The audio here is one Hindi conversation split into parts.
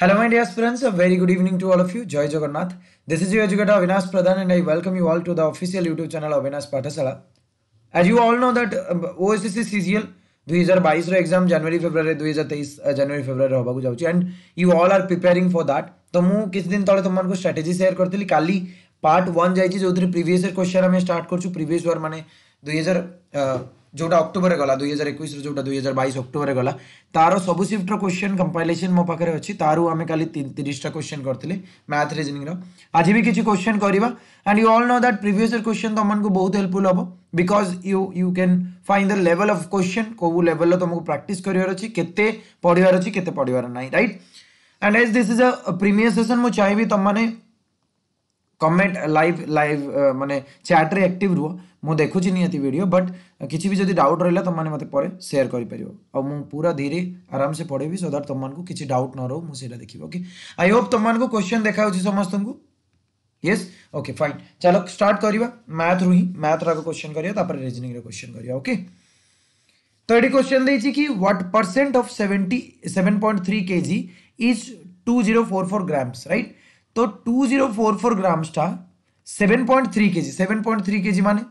Hello my dear students, a very good evening to all of you. Joy Jagannath. This is your educator Avinash Pradhan and I welcome you all to the official YouTube channel Avinash Pathasala. As you all know that OSCC CGL 2022 रो exam January February 2023 January जनवरी फेब्रुआरी होबाकु जाउची and you all are preparing for that तो मु किछ दिन तळे तुमनको स्ट्रेटजी शेयर करतिली काली पार्ट 1 जाईची जोथि प्रीवियस क्वेश्चन हम स्टार्ट करछु प्रीवियस ईयर माने 2000 uh, जोटा अक्टोबर गला दुई हजार एक दुई हजार बैस अक्टोबर गला तार सब सिफ्टर क्वेश्चन कंपाइलेसन मो पाखे अच्छी तारू आम कल तीसटा क्वेश्चन करते मैथ रिजनिंग आज भी किसी क्वेश्चन करवा and you all know that previous question तुमको बहुत हेल्पफुल हम because you you can find the level of question कौ लेवल तुमको प्राक्ट करते पढ़वार अच्छी के पढ़ार ना right and as this is a premier session मुझे चाहिए तुमने कमेंट लाइव लाइव मानने चैट्रे एक्ट रुह मुझ देखुची निहती भिड बट कि भी जब डाउट रहा तुमने मत सेयर करपर और मुझे धीरे आराम से पढ़ेबी सो दैट तुमको किसी डाउट न रो मुझे देखिए ओके आई होप तुमको क्वेश्चन देखा समस्त को येस ओके फाइन चलो स्टार्ट करवा मैथ्रु हि मैथ्र आगे क्वेश्चन करापर रिजनिंग क्वेश्चन करवा ओके तो ये क्वेश्चन देखिए कि what percent of seventy seven point three K G is two zero four four grams right तो टू जीरो फोर फोर ग्राम्सटा seven point three K G seven point three K जी माने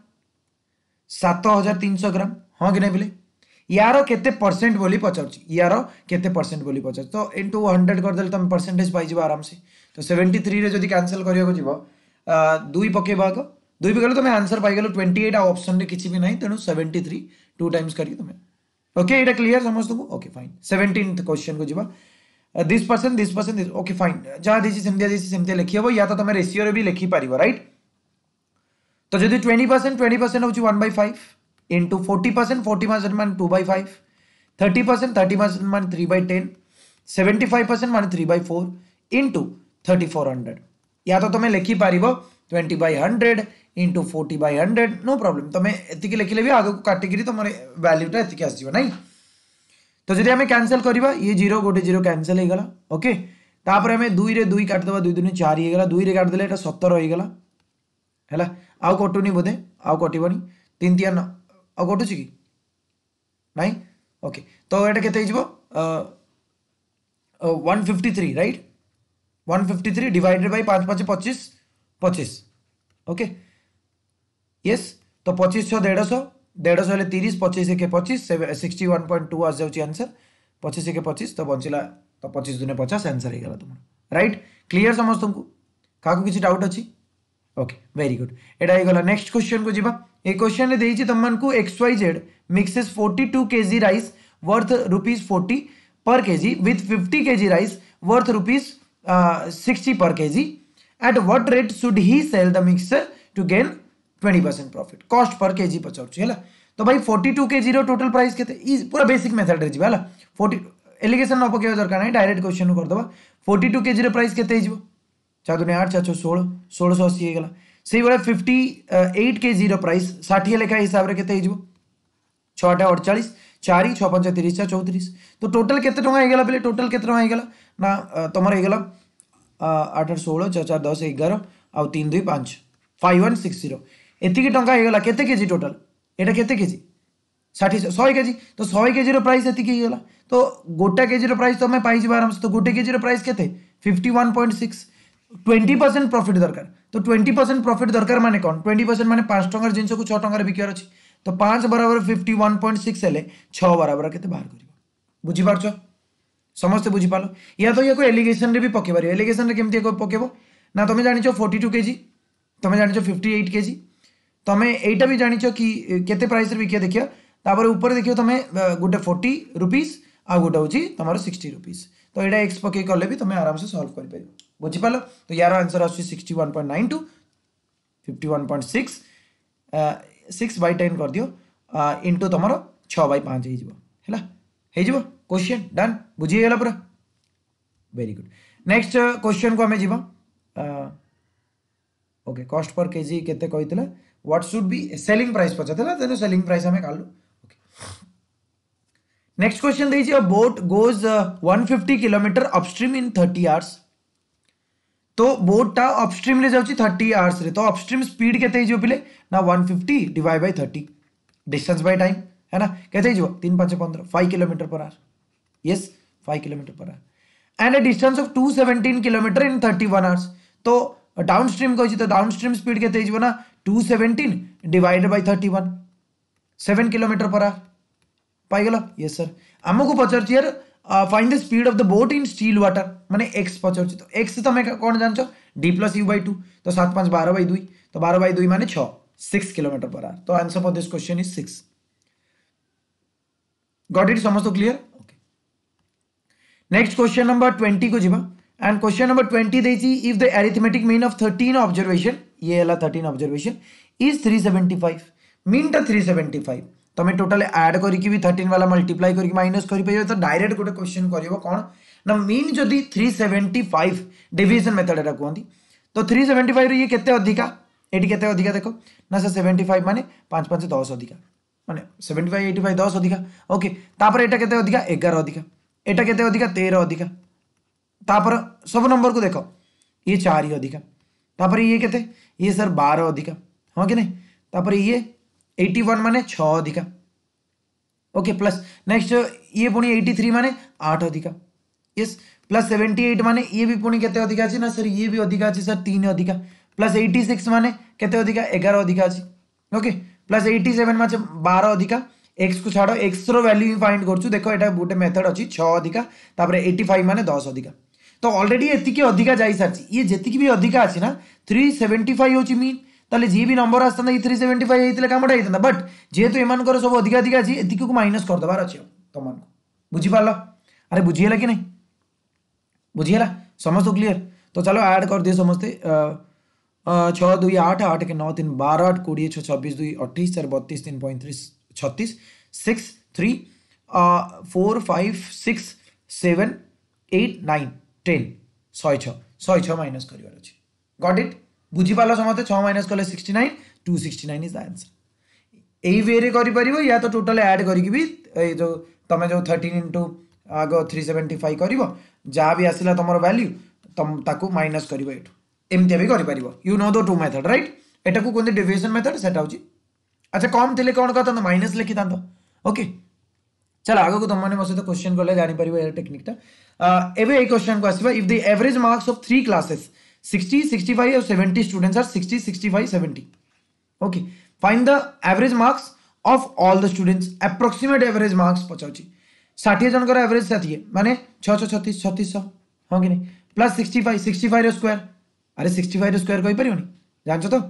सात हजार तीन सौ ग्राम हाँ कि नहीं बोले यार केते परसेंट बोली पचार केते परसेंट बोली पचार तो इन टू हंड्रेड करदे तुम परसेंटेज पाइव आराम से तो सेवेन्टी थ्री जब क्यासल करा दुई पकई भाग दुई पकड़ तुम आंसर पाइल ट्वेंटी एट आपसन में किसी भी ना तेणु सेवेन्टी थ्री टू टाइम्स करके तुम ओके ये क्लीयर समस्त को ओके फाइन सेवेन्टीन क्वेश्चन को जीवा this percent this percent okay fine जहाँ दीजिए सेमती दीजिए सेमती लिखी हम या तो तुम रेसीओ भी लिखिपार रईट right? तो जो ट्वेंटी परसेंट ट्वेंटी परसेंट हूँ one by five into forty percent forty percent मैं two by five thirty percent thirty percent मैं three by ten seventy five percent मान three by four into thirty four hundred या तो तुम लिखिपार twenty by hundred into forty by hundred no problem तुम एति लिखिले भी आगे काटिकी तुम वैल्यूटा एति आसो ना तो जब आम कैनसल करवा ये जीरो गोटे जीरो कैनसल होगा ओके तापर आम दुई रे दुई काटिदे दुई दिन चार होगा दुई रे काटिदे सतर होगा है आउ कटुन बोधे आउ कटी तीन तीन आउ कटुच कि नाई ओके तो ये के one fifty three right one fifty three divided by पाँच पाँच पचीस पचीस ओके यस तो पचीस छः देढ़श देढ़श हेल्ले तीस पचीस एक पचीस सिक्सटी वन पॉइंट टू आस जाऊँच आंसर पचीस एक पचीस तो बचला तो पचीस दुनिया पचास आंसर हो गला तुम रईट क्लीयर समस्त को क्या किसी डाउट अच्छी ओके वेरी गुड एटा हो गला नेक्स्ट क्वेश्चन को जीबा ए क्वेश्चन रे देई छी तमनकू X Y Z mixes 42 kg rice worth ₹40 per kg with 50 kg rice worth ₹60 per kg at what rate should he sell the mixture to gain 20% profit cost per kg पचौ छी हला तो भाई 42 के रो टोटल प्राइस केते इज पूरा बेसिक मेथड रे जीबा हला 40 एलिगेशन न पकेवा दरकार नै डायरेक्ट क्वेश्चन कर देबा 42 केजी रो प्राइस केते जीबा चार चौदह आठ चार छः सोलह सोलह सौ अस्सी होगा से भाई फिफ्टी एट के जीरो प्राइस षाठी लेखा हिसाब से कैसे हो छठ अड़चाश चार छः पंच तीस छः चौतीस तो टोटाल कत टाइगला पहले टोटाल कत टाइगला ना तुम हो गल आठ आठ षोल छः चार दस एगार आउ तीन दुई पाँच फाइव वन सिक्स जीरो एति होगा केत के जी टोटाल ये केत के जी षाठी शहे के जी तो शहे के जी रईस एति तो गोटा के जी रईस तुम्हें पाइबा आराम से तो गोटे के जी रईस के fifty one point six twenty percent profit दरकार तो ट्वेंटी परसेंट प्रफिट दरकार माने कौन ट्वेंटी परसेंट मैंने पांच टकर जिनस को छह टकर बिकार अच्छी तो पांच बराबर फिफ्टी वन पॉइंट सिक्स हेल्ले छह बराबर के बाहर कर बुझिपार समस्त बुझिपाल या तो या कोई एलिगेसन में भी पकईपर एलिगेसन में कमी पकेब ना तुम्हें जाच फोर्टी टू के जी तुम्हें जाच फिफ्टी एट के जी तुम्हें यहीटा भी जाच कि के प्राइस बिकिया देखिए उपर देख तुम्हें गोटे फोर्टी रुपीज आ गोटे हूँ तुम सिक्सटी रुपीज तो यहाँ एक्स पकई कले भी तुम्हें आराम से सल्व कर पार्ब बुझिपाल तो यार आंसर आस sixty one point nine two fifty one point six six by ten कर दिव इंटू तुम छ बै पाँच है क्वेश्चन डन बुझीगला पूरा वेरी गुड नेक्स्ट क्वेश्चन को आम जी ओके कस्ट पर के जी के what should be selling price पचार सेलिंग प्राइस आम कालू नेक्स्ट क्वेश्चन देखिए boat goes fifty kilometre upstream in thirty hours तो बोटा अपस्ट्रीम जाऊँगी थर्टी आवर्स तो अपस्ट्रीम स्पीड के पिले ना one fifty divide by thirty distance by time है ना कैसे तीन पाँच पंद्रह five kilometre per hour yes five kilometre per hour and a distance of two seventeen kilometre in thirty one hours तो डाउन स्ट्रीम कही तो डाउन स्ट्रीम स्पीड के ना two seventeen divide by thirty one seven kilometre per hour पाइल ये सर आमको पचार find the speed of the boat in still water मैंने एक्स पचाऊँ तो एक्स तुम कौन जान D plus U by two तो सात पाँच बार बै दुई तो बार बै दुई मैंने छिक्स किलोमीटर पर आर तो answer for this question is six got it समस्त clear okay next question number twenty को जी एंड क्वेश्चन नंबर ट्वेंटी देखिए if the arithmetic mean of thirteen observation ये है thirteen observation is three seventy five mean टा थ्री सेवेंटी फाइव तुम टोटाल आड करके भी थर्टन वाला मल्टीप्लाई करके माइनस कर तो डायरेक्ट गोटे क्वेश्चन कर मीन जो थ्री सेवेन्टी फाइव डिजन मेथडा कहुत तो थ्री सेवेन्टी फाइव ये अधिका ये के अधिका देख ना से सेवेन्टी फाइव मानने पाँच पाँच दस अधिका मैंने सेवेन्टी फाइव एट्टी फाइव दस अधिका ओके तापर एटा के अधिका एगार अधिका एटा के अधिका तेरह अधिका तापर सब नंबर को देख ये चार अधिकापर ये के सर बार अधिका हाँ कि नहीं ये एट्टी वन मान छ ओके प्लस नेक्स्ट ये पुणी एट्टी थ्री मान आठ अधिका यस प्लस सेवेन्टी एट मान ये भी पुणी के अधिका अच्छे ना सर ये भी अधिका अच्छे सर तीन अधिका प्लस एट्टी सिक्स मान के अधिका एगार अधिका अच्छे ओके प्लस एट्टी सेवेन मैं बार अधिका एक्स को छाड़ एक्स रैल्यू भी फाइंड कर देख ये गोटे मेथड अच्छी तापर एट्टी फाइव मान दस अधिका तो अलरेडी एति अधिका जा सारी ये जी अधिका अच्छी ना थ्री सेवेन्टी फाइव हूँ मीन तेल जी भी नंबर आसता इ थ्री सेवेंटी फाइव होता है कम होता बट जेहतु एम सब अधिक अधिक अच्छी एति को माइनस करदेवार अच्छे तुमको तो बुझीपाल अरे बुझीगला कि नहीं बुझीगला समस्त क्लीयर तो चलो आड कर दिए समस्ते छ दुई आठ आठ के नौ तीन बार आठ कोड़े छब्बीस दुई अठाई चार बत्तीस तीन पैंतीस छत्तीस four five six seven eight nine ten शहे छः छह माइनस करार बुझिपाल समस्ते छ माइनस कले sixty nine two sixty nine is answer यही वे कर या तो टोटाल एड करी भी जो तुम जो थर्टिन इंटू आग थ्री सेवेन्टी फाइव कर जहाँ भी आसला तुम वैल्यू तुम ताक माइनस कर you know the two method right एटा को डेविएसन मेथड से अच्छा कम थे कौन कर माइनस लिखि था ओके चल आग को तुमने मो सहित क्वेश्चन कले जानपर यार टेक्निकटा एवं ये क्वेश्चन को आसवा if the average marks of three classes 60, 65 or 70 students are 60, 65, 70. Okay. Find students approximate average marks all षाठी जन एवरेज साथ मानने छः माने छत्तीस 6 हाँ कि नहीं प्लस 65 65 रो स्क्वायर अरे 65 रो स्क्वायर कोई परियो तो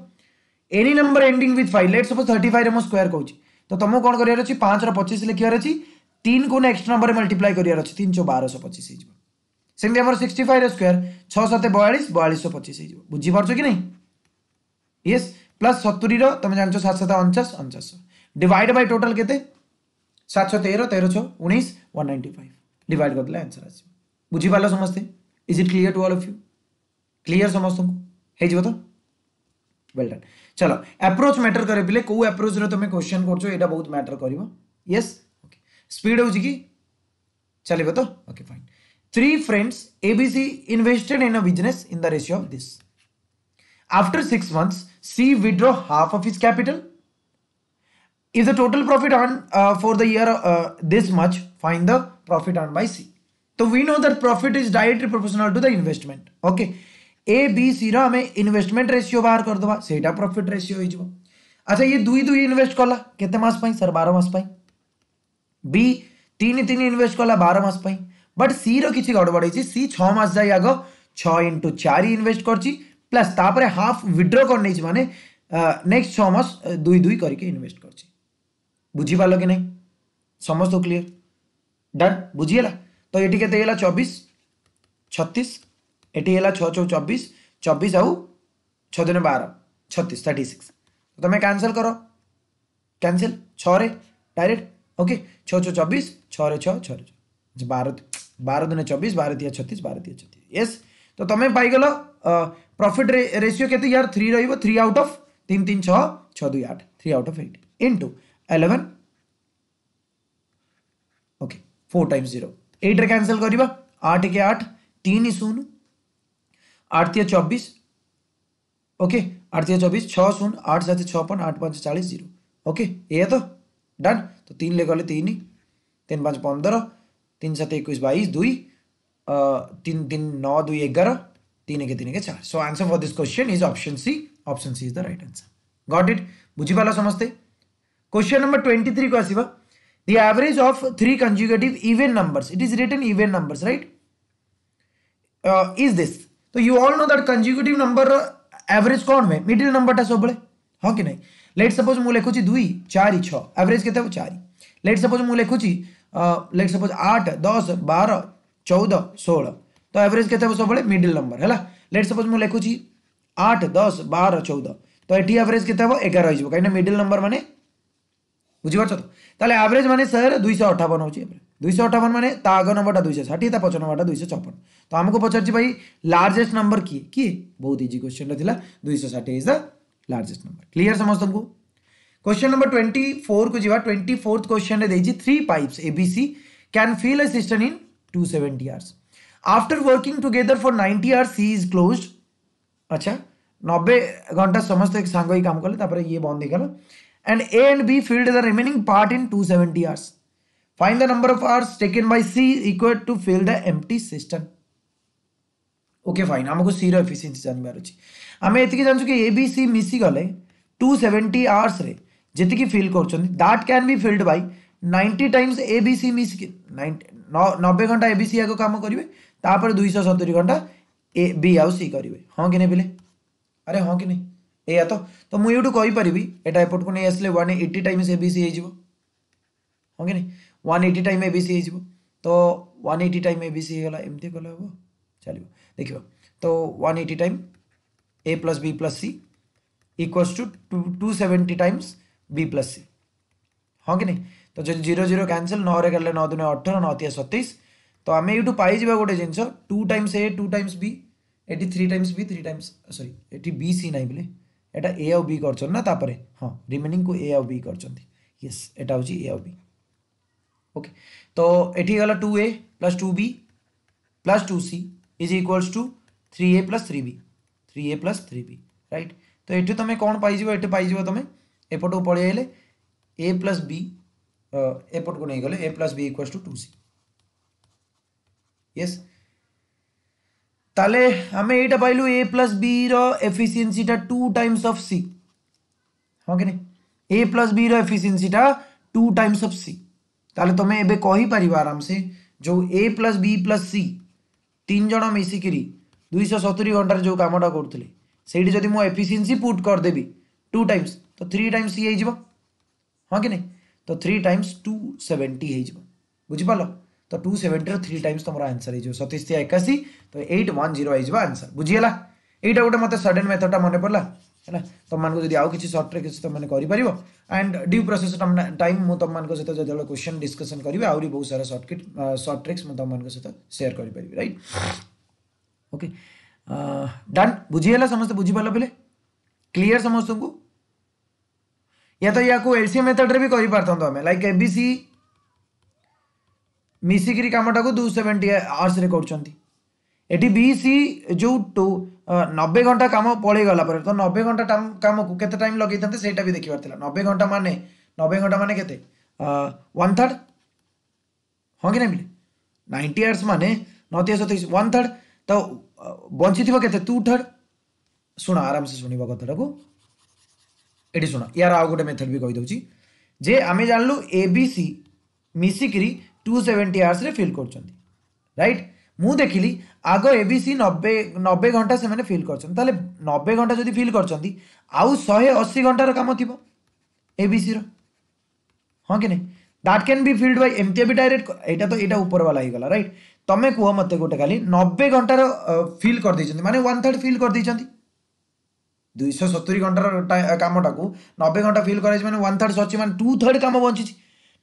any number ending with five let's suppose 35 five मो स्क्वायर कहूची तो तुमको कौन कर पचीस 5 रो अच्छी 3 को नेक्स्ट नंबर रे मल्टीप्लाई करियार अच्छी 3 4 1225 हो सेमती आम सिक्सटी फाइव स्क्यर छः सत बयालीस बयालीस पचीस बुझीपार कि नहीं ये प्लस सतुरी रुम जान सात सत अचास अचास डिवाइड बै टोटाल के सात छः तेरह तेरह छः उन्नीस वन नाइंटी फाइव डिवाइड करदे आंसर आस बुझीपाल समस्ते is it clear to all of you clear समस्त को वेल डन चलो एप्रोच मैटर करे पे कौ एप्रोच रे तुम्हें क्वेश्चन करो ये बहुत मैटर कर स्पीड हो चलो तो okay fine three friends ABC invested in a business in the ratio of this. After 6 months, C withdraw half of his capital. If the total profit earned uh, for the year uh, this much, find the profit earned by C. so we know that profit is directly proportional to the investment okay A B C रे इनमेंट रेसीो रेसीओ बाहर करदे से प्रफिट रेसीो हो अच्छा ये दुई दुई इनभेस्ट कला केस सर बार मस बी तीन तीन इनभेस्ट कला बार मस बट सी रि गड़बड़ सी छस जाए आग छ इंटु चार इनभेस्ट कर प्लस तापर हाफ विड्र कर नहीं मैंने नेक्स्ट छस दुई दुई करके इनभेस्ट कर बुझीपाल कि नहीं समस्त क्लीयर डन बुझीगला तो ये के चबीश छत्तीस ये छौ चौ चबीश आउ छदिन बार छत्तीस थर्टी सिक्स तो तुम कैनसल कर कैनसल छः डायरेक्ट ओके छः छः छः छः छः बार બાર દુને ચોવીસ ભારતીય छत्तीस ભારતીય तो યસ તો તમે પાઈગલ रेशियो રેશિયો यार थ्री रही રહ્યો थ्री आउट ऑफ तीन तीन छः छः दुई आठ three out of eight into eleven okay four times zero एट्रे कैनसल करवा आठ के आठ तीन शून आठ ओके आठ छः शून आठ सात आठ पाँच चालीस जीरो ओके ये तो डन तो तीन ले गले तीन तीन पाँच पंद्रह तीन सत इक्कीस बाईस दुई तीन तीन नौ दुई ग्यारह तीन एक तीन एक चार so answer for this question is option C option C is the right answer got it बुझीपाल समस्ते क्वेश्चन नंबर ट्वेंटी थ्री को आसवा the average of three consecutive even number it is return even number right is is तो you you know that consecutive number average कौन है मिडिल नंबर टा सब हाँ कि नहीं लेट सपोज मुझे लिखुची दुई चार छ एवरेज के चार लेट सपोज मु लिखुची लाइक सपोज आठ दस बार चौदह षोह तो एवरेज के सब मिडिल नंबर है लेट सपोज मुझे लिखुची आठ दस बार चौदह तो ये एवरेज के एगार हो कहीं मिडिल नंबर मैंने बुझीपार तो तेल एवरेज मैंने सर दुईश अठावन हो दुई अठावन मैंने आग नंबर दुई षाठी ता पच नंबरटा दुई छपन तो आमको पचार भाई लार्जेस्ट नंबर किए किए बहुत इजी क्वेश्चन था दुईश षाठी is the largest number clear समस्त को क्वेश्चन नंबर ट्वेंटी फोर को जीवा ट्वेंटी फोर्थ क्वेश्चन है three pipes ABC can fill a system in two seventy hours after working together for ninety hours C is close अच्छा नब्बे घंटा समस्त एक सांग ही काम कले तापर ये बंद हो and A and B filled the remaining part in two seventy hours find the number of hours taken by C equal to fill the empty system okay fine आमको सी रफिसीयसी जानवर अच्छे आम ये जानसु कि ए बी सी मिसी गले टू सेवेन्टी आवर्स जितकी फिल कर दैट क्या भी filled by ninety times A B C मिस नबे घंटा ए बी सी आगे कम तापर दुई सतुरी घंटा ए बी आउ सी करेंगे हाँ कि नहीं बिले अरे हाँ कि नहीं या तो तो मुझे यूँ कहीपरि यहाँ एपट को नहीं आसे one eighty times A B C हो हाँ कि नहीं one eighty time A B C हो तो one eighty time A B C होगा एमती कल हम चलो देख तो one eighty time A plus B plus C equals to two two seventy times B plus C हाँ कि नहीं तो जो जीरो जीरो क्यासल नौ गले नौ दिन अठर नतिया सतैश तो आम ये पाई गोटे जिनस two times A two times B eighty three times B three times sorry ये बी सी नाई बोले एटा ए आउ बी कर हाँ रिमेनिंग ए आउ बी कर यस एटा हूँ आउ बी ओके तो ये गला two A plus two B plus two C is equals to three A plus three B three A plus three B right तो ये तुम कौन पाइज ये पाइज तुम्हें एपट को पलि ए प्लस बी एपट को नहींगले A plus B equals to two C ये आम यहाँ पाइल ए प्लस बी रफिसीयसीटा टू टाइम्स अफ सी हाँ कि ए प्लस बी रफिसीयसीटा टू टाइम्स अफ सी ताले तुम्हें तो एवं कहींपर आराम से जो A plus B plus C तीन जन मिसिक दुई सतुरी घंटार जो कमटा करफिसीयसी पुट करदेवि टू टाइम्स तो थ्री टाइम्स ये हो हाँ कि नहीं तो थ्री टाइम्स टू सेवेन्टी बुझिपाल तो टू सेवेन्टी थ्री टाइम्स तुम आनसर हो सती एकाशी तो एट वन जीरो आंसर बुझीगला यहाँ गोटे मतलब सडेन मेथडा मन पड़ा है तुम मैं जब आउ किसी सर्ट्रे कि तुमने कर एंड ड्यू प्रोसेस टाइम मुझ तुम सहित जो क्वेश्चन डिस्कसन करी आहुरी बहुत सारा सर्टकिट सर्ट ट्रिक्स मुझे तुम सहित सेयर करके डन बुझीगला समस्त बुझीपाल बोले क्लीयर समस्त को या तो या को एलसीएम मेथड रे भी करि पारथन तो हमें लाइक ABC मिसिकी कामटा को 270 आवर्स रे करछंती एटी बीसी जो टू नब्बे घंटा काम पळे गला पर तो 90 घंटा टाइम काम को केते टाइम लगे था सेटा भी देखिए 90 घंटा माने 90 घंटा माने केते 1/3 हो हाँ कि ना बिल नाइंटी आवर्स मान नतीस सतैश वन तो बंची थिबो केते 2/3 शुण आराम से सुनिबो कथा को ଏଠି ଶୁଣ ୟାର ଆଉ ଗୋଟେ ମେଥଡ଼ ବି କହିଦେଉଛି ଯେ ଆମେ ଜାଣିଲୁ ଏ ବି ସି ମିଶିକିରି ଟୁ ସେଭେଣ୍ଟି ଆୱାର୍ସରେ ଫିଲ୍ କରୁଛନ୍ତି ରାଇଟ୍ ମୁଁ ଦେଖିଲି ଆଗ ଏ ବି ସି ନବେ ନବେ ଘଣ୍ଟା ସେମାନେ ଫିଲ୍ କରିଛନ୍ତି ତାହେଲେ ନବେ ଘଣ୍ଟା ଯଦି ଫିଲ୍ କରିଛନ୍ତି ଆଉ ଶହେ ଅଶୀ ଘଣ୍ଟାର କାମ ଥିବ ଏ ବି ସିର ହଁ କି ନାହିଁ that can be filled by ଏମିତି ବି ଡାଇରେକ୍ଟ ଏଇଟା ତ ଏଇଟା ଉପରବାଲା ହେଇଗଲା ରାଇଟ୍ ତମେ କୁହ ମୋତେ ଗୋଟେ କାଲି ନବେ ଘଣ୍ଟାର ଫିଲ୍ କରିଦେଇଛନ୍ତି ମାନେ ୱାନ୍ ଥାର୍ଡ଼ ଫିଲ୍ କରିଦେଇଛନ୍ତି दुई सतुरी घंटार कमटा को नबे घंटा फिल कर मैंने वन थर्ड सच्ची मैंने टू थर्ड कम बची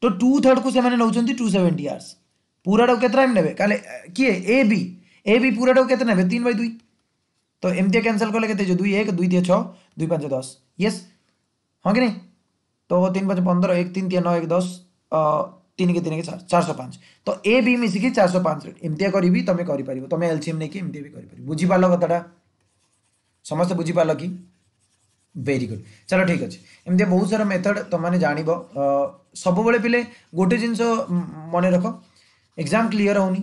तो टू थर्ड को नौ टू सेवेन्टी आर्स पूरा के टाइम ने किए ए बी ए बी पूरा टाक के तीन बै दुई तो एमती कैनसल कले कई एक दुई दी छः दुई पाँच दस ये हाँ कि नहीं तो तीन पाँच पंद्रह एक तीन तीन नौ एक दस तीन के तीन के चार चार पाँच तो ए बी मिसिकी चार सौ पाँच एमती करी तुम्हें करमें एलसीएम नहीं कि भी कर बुझीपाल कथाटा ସମସ୍ତେ ବୁଝିପାରିଲ କି ଭେରି ଗୁଡ଼୍ ଚାଲ ଠିକ୍ ଅଛି ଏମିତି ବହୁତ ସାରା ମେଥଡ଼ ତୁମମାନେ ଜାଣିବ ସବୁବେଳେ ପିଲେ ଗୋଟେ ଜିନିଷ ମନେ ରଖ ଏକ୍ଜାମ୍ କ୍ଲିଅର୍ ହେଉନି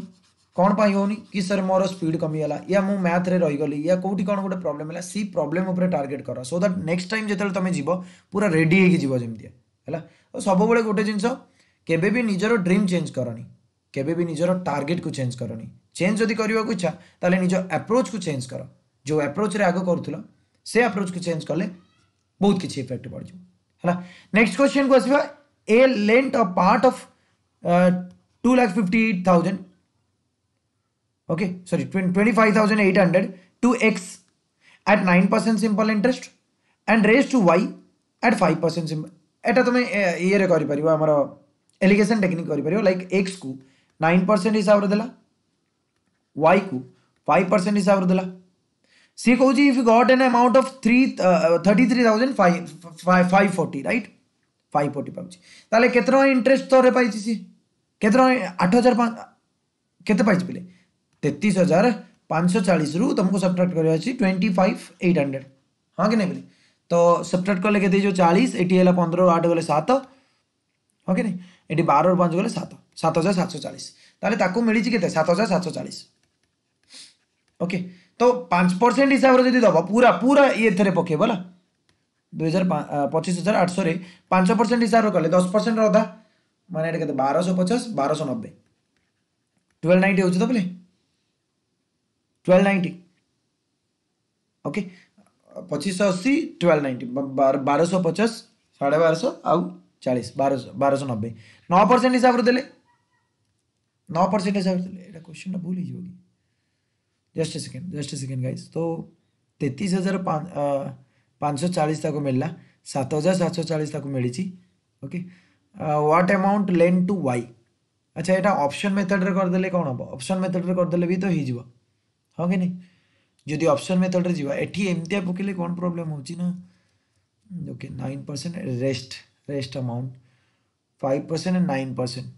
କ'ଣ ପାଇଁ ହେଉନି କି ସାର୍ ମୋର ସ୍ପିଡ଼୍ କମିଗଲା ୟା ମୁଁ ମ୍ୟାଥ୍ରେ ରହିଗଲି ୟା କେଉଁଠି କ'ଣ ଗୋଟେ ପ୍ରୋବ୍ଲେମ୍ ହେଲା ସେଇ ପ୍ରୋବ୍ଲେମ୍ ଉପରେ ଟାର୍ଗେଟ୍ କର ସୋ ଦ୍ୟାଟ୍ ନେକ୍ସଟ ଟାଇମ୍ ଯେତେବେଳେ ତୁମେ ଯିବ ପୁରା ରେଡ଼ି ହେଇକି ଯିବ ଯେମିତି ହେଲା ସବୁବେଳେ ଗୋଟେ ଜିନିଷ କେବେ ବି ନିଜର ଡ୍ରିମ୍ ଚେଞ୍ଜ କରନି କେବେ ବି ନିଜର ଟାର୍ଗେଟ୍କୁ ଚେଞ୍ଜ କରନି ଚେଞ୍ଜ ଯଦି କରିବାକୁ ଇଚ୍ଛା ତାହେଲେ ନିଜ ଆପ୍ରୋଚ୍କୁ ଚେଞ୍ଜ କର जो आप्रोच आग करूल से आप्रोच को चेंज कले बहुत किसी इफेक्ट पड़ है नेक्स्ट क्वेश्चन को आसवा A lent a part of two lakh fifty thousand okay sorry twenty five thousand eight hundred to X at nine percent simple interest and rest to Y at five percent simple एटा तुम ये कर आमर एलिगेसन टेक्निक कर लाइक एक्स को नाइन परसेंट हिसाब से देला वाई को फाइव परसेंट हिसाब से देला Sekoji, if you got an amount of three, uh, 33,540, uh, right? 540 पाउची ताले केतरो इंटरेस्ट थोड़े पाई सी केतरो 8000 पाँच केते पाइची पले 33540 रु तुमको सबट्रैक्ट करया छी 25800 हां के नै पले तो सबट्रैक्ट करले केते जो 40 एटी हला 15 8 गले 7 हो के नै एटी 12 और 5 गले 7 7740 ताले ताको मिली छी केते 7740 ओके okay. तो पांच परसेंट हिसाब से दब पूरा पूरा ये थे पकेब दुई हजार पचीस हजार आठ सौ पांच परसेंट हिसाब से कले दस परसेंट रधा मैंने ये तो बारह पचास बारश नब्बे ट्वेल्व नाइंटी हो बोले ट्वेल्व नाइंटी ओके पचीस अशी ट्वेल्व नाइंटी बारश पचास साढ़े बारश आउ चालीस बारश बारश नब्बे नौ परसेंट हिसाब से दे नौ परसेंट हिसाब से क्वेश्चन भूल ही just second just second guys तो तेतीस हजार पाँच सौ चालीस मिल मिलला सात हजार सात सौ चालीस तक मिली okay what amount lent to Y अच्छा यहाँ रे कर देले कौन हम रे कर देले भी तो हो हाँ कि नहीं जदि मेथड मेथड्रे जीवा एठी एमती पकिले कौन प्रॉब्लम हो okay nine percent rest rest amount five percent nine percent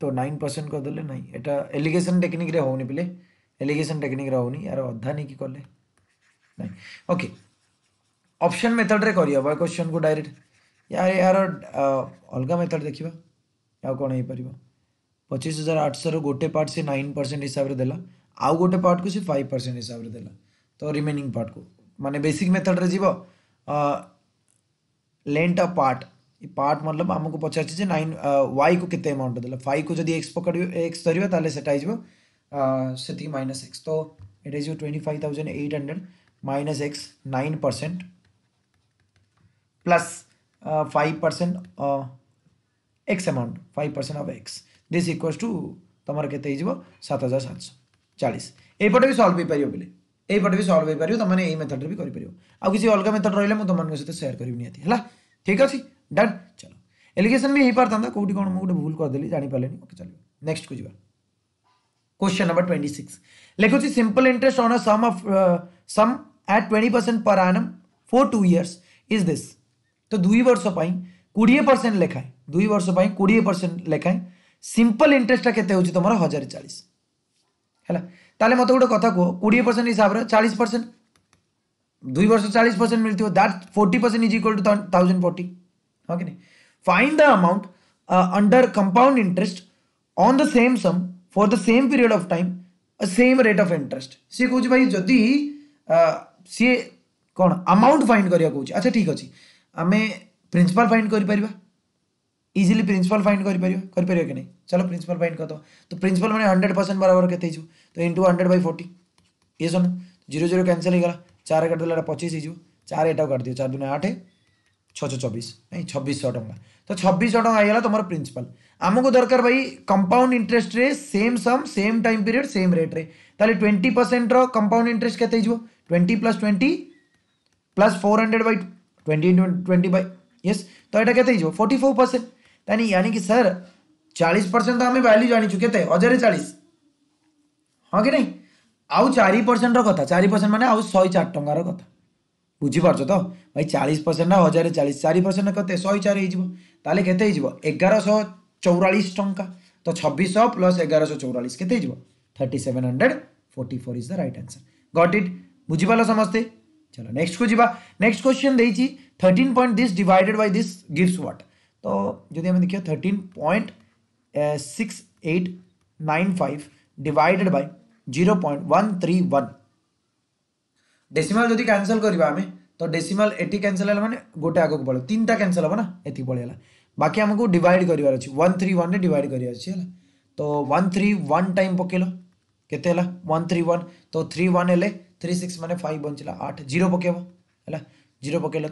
तो नाइन परसेंट करदे ना यहाँ एलिगेसन टेक्निक्रे होनी पे एलिगेशन टेक्निक रोनी यार अधा नहीं कले ना ओके ऑप्शन मेथड रे करियो बाय क्वेश्चन को डायरेक्ट यार यार अलग मेथड देखा आउ कौन हो पार पचीस हजार आठ सौ गोटे पार्ट से नाइन परसेंट हिसाब से देला आउ गोटे पार्ट को सी फाइव परसेंट हिसाब से देला तो रिमेनिंग पार्ट को माने बेसिक मेथड रे जीव लेंथ ऑफ पार्ट पार्ट मतलब आमको पचार वाई को कितने अमाउंट देला फाइव को जब एक्स पकड़ एक्स धरवे तो सेटाइज स्थिति माइनस एक्स तो it is you twenty five thousand eight hundred minus X nine percent plus five percent X amount five percent of X this equal to तुम कत हजार सात सौ चालीस एपटे भी सल्व हो पार बोले यहीपटे भी सल्व हो पार तुमने ये मेथड्रे भी तो कर किसी अलग मेथड रही है तुमने सहित सेयार करी ठीक अच्छे डन चलो एलिगेसन भी हो पार्था कौटी कौन मुझे गोटे भूल करदे जापारे ओके चलो नेक्स्ट को जी Question number 26. Legacy simple interest on a sum of uh, sum at 20% per annum for two years is this. तो दुई वर्ष कोड़े परसेंट लेखाएं दुई वर्ष कोड़े परसेंट लेखाएं सिंपल इंटरेस्ट के होची तुम्हारा हजार चालीस है मत गोटे कथा कह कोड़े परसेंट हिसाब से चालीस परसेंट दुई वर्ष तो चालीस परसेंट मिलती that forty percent is equal to thousand forty हाँ कि नहीं find the amount under compound interest on the same sum for the same period of time same rate of interest सी से भाई जदि सी कौन अमाउंट फाइंड करिया कौन अच्छा ठीक अच्छे आम प्रिंसिपाल फाइंड कर इजिली प्रिंसिपल फाइंड कर कि नहीं चलो प्रिंसिपल फाइंड कर तो प्रिंसिपल मैंने हंड्रेड परसेंट बराबर के तो इंटू हंड्रेड बै फोर्ट ये सुन जीरो जीरो कैनसल होगा चार काटदेला पचीस हो चार एटा काट दियो चार दुनिया आठ छः छः चौबीस नहीं छब्बीस टाँग तो छब्बीस टाँग आईगला तुम प्रिंसिपल आमको दरकार भाई कंपाउंड इंटरेस्ट रे same sum same time period same rate रे ताले 20 परसेंट रो कंपाउंड इंटरेस्ट कहते हैं जो 20 plus 20 plus 400 by 20 20 by yes तो ऐडा कहते हैं जो 44 परसेंट तानी यानी कि सर 40 परसेंट तो हमें वैल्यू जानी चुके थे और जरे 40 हाँ कि नहीं आउ 40 परसेंट रखा था 40 परसेंट माने आउ 100 चार टंगा रखा था बुझी पार्छ तो भाई चालीस परसेंट ना हजार चालीस चार परसेंट कैसे शह चार होगा एगार शह चौरास टाँचा तो छब्बीस प्लस एगारश चौरास के thirty seven hundred forty four is the right answer got it बुझीपाल समस्ते चलो नेक्स्ट को जीवा नेक्स्ट क्वेश्चन देखिए thirteen point this divided by this gives what तो जदि आम देखिए thirteen point six eight nine five divided by zero point one three one decimal जो कैनसल करवा तो डेसीमाल एटी कैनसल है मैंने गोटे आगे पड़े तीन टा कैनसल हम ना ये पड़ेगा बाकी आमको डिवाइड कर वन थ्री वन डिवाइड कर तो वन थ्री वन टाइम पकेल के वन थ्री वन तो थ्री वन थ्री सिक्स मैंने फाइव बचला आठ जीरो पकेब है जीरो पकेल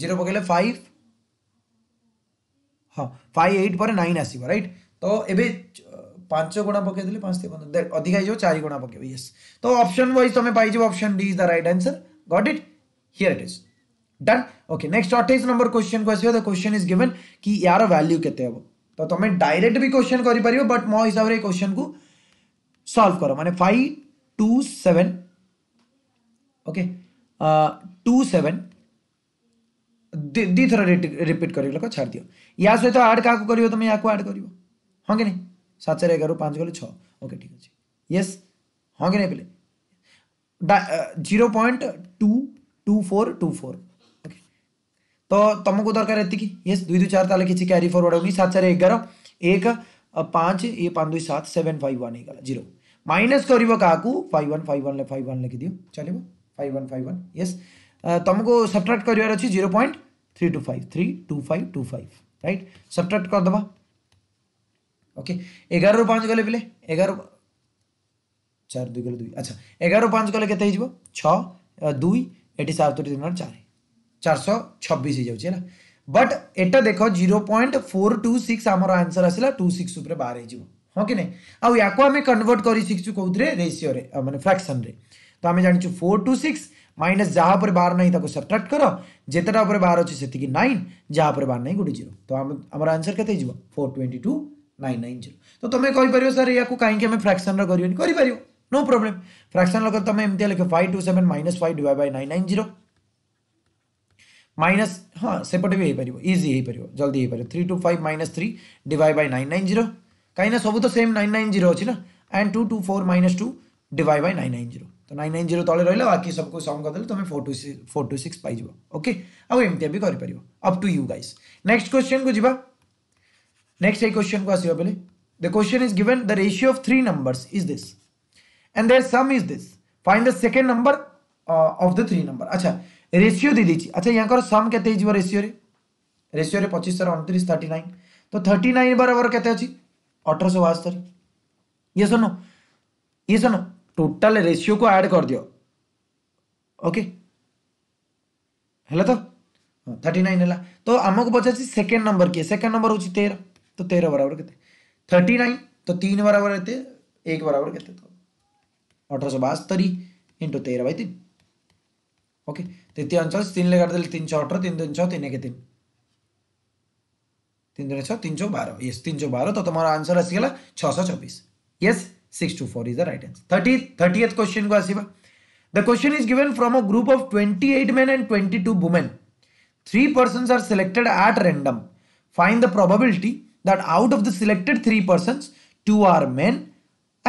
जीरो पकेले फाइव हाँ फाइव एट पर नाइन आसो रईट तो ये पांच गुणा पकईदे पांच पंद्रह अधिक हो चार गुणा पकेब ये तो ऑप्शन वाइज तुम्हें पाइज option D is the right answer got it here it is done okay next अठाईस नंबर क्वेश्चन को आसो द क्वेश्चन इज गिवन कि यार वैल्यू तो के तो तुम डायरेक्ट भी क्वेश्चन कर पार बट मो हिसाब से क्वेश्चन को सॉल्व करो माने five two seven okay two seven दि थर रिपीट कर छाड़ दि या सहित आड क्या कर तुम तो या आड कर हाँ कि नहीं सात चार एगार पाँच गल छके ठीक अच्छे येस हाँ कि नहीं पे zero point two two four two four তো তমক দরকার এতি কি यस 2 2 4 তা লিখি কি ক্যারি ফরওয়ার্ড হবি 7 6 11 1 5 এ 5 2 7 7 5 আনি গলো 0 মাইনাস করিব কাକୁ 5 1 5 1 5 1 লিখি দিও চলে বো 5 1 5 1 यस তমক সাবট্র্যাক্ট করিবার আছে 0.325 3 2 5 2 5 রাইট সাবট্র্যাক্ট কর দেবা ওকে 11 আর 5 গলে দিলে 11 4 2 গলে 2 আচ্ছা 11 5 গলে কত হিজবো 6 2 87 3 4 चार सौ छब्बीस हो जाए बट एटा देख zero point four two six answer आसा टू सिक्स बाहर हो हाँ कि नहीं आम कनभर्ट कर शिखु कौन रेसीओ मैं फ्राक्शन तो आम जानू फोर टू सिक्स माइनस जहाँ पर बार ना सब्ट्राक्ट कर जितेटा उपर बार अच्छे से नाइन जहाँ पर बार नहीं गोटे जीरो तो आम आंसर के four twenty two nine nine zero तो तुम्हें कहींपर सर या कहीं फ्राक्शन करो नो प्रोब्लेम फ्राक्शन तुम एम लिख five two seven minus five divide by nine nine zero minus हाँ सेपटे भी हो पार इजी हो पार जल्दी हो पार three two five minus three divide by nine nine zero कहीं सब तो सेम नाइन नाइन जीरो अच्छी ना and two two four minus two divide by nine nine zero तो नाइन नाइन जीरो तले रहा बाकी तो कुछ सम करदे तुम four two six four two six पाइव ओके आमतीय भी करपर up to you guys next question को जी नेक्स्ट ये क्वेश्चन को आसवा बोले the question is given the ratio of three numbers is this and their sum is this find the second number of the three number अच्छा रेसीो दे अच्छा यहाँ सम के रेसीो रेसीो पचिश अंतरीश थर्टी नाइन तो थर्टी नाइन बराबर के अठरश बास्तरी ये सुन ये सुन टोटाल रेसीो को आड कर दियो ओके है तो थर्टी नाइन है तो आमको पचार सेकेंड नंबर किए सेकेंड नंबर हूँ तेरह तो तेरह बराबर के थर्टी नाइन तो तीन बराबर एक बराबर के अठरश बास्तरी इंटु तेरह बै तीन ओके तृतीय अंश तीन ले काट दिले तीन छः अठारह तीन दिन छः तीन एक तीन तीन दिन छः तीन सौ बारह यस तीन सौ बारह तो तुम्हारा आंसर आसीगला छः चौबीस yes six two four is the right answer thirty thirty eighth question को आसवा the question is given from a group of twenty eight men and twenty two women three person are selected at random find the probability that out of the selected three persons, two are men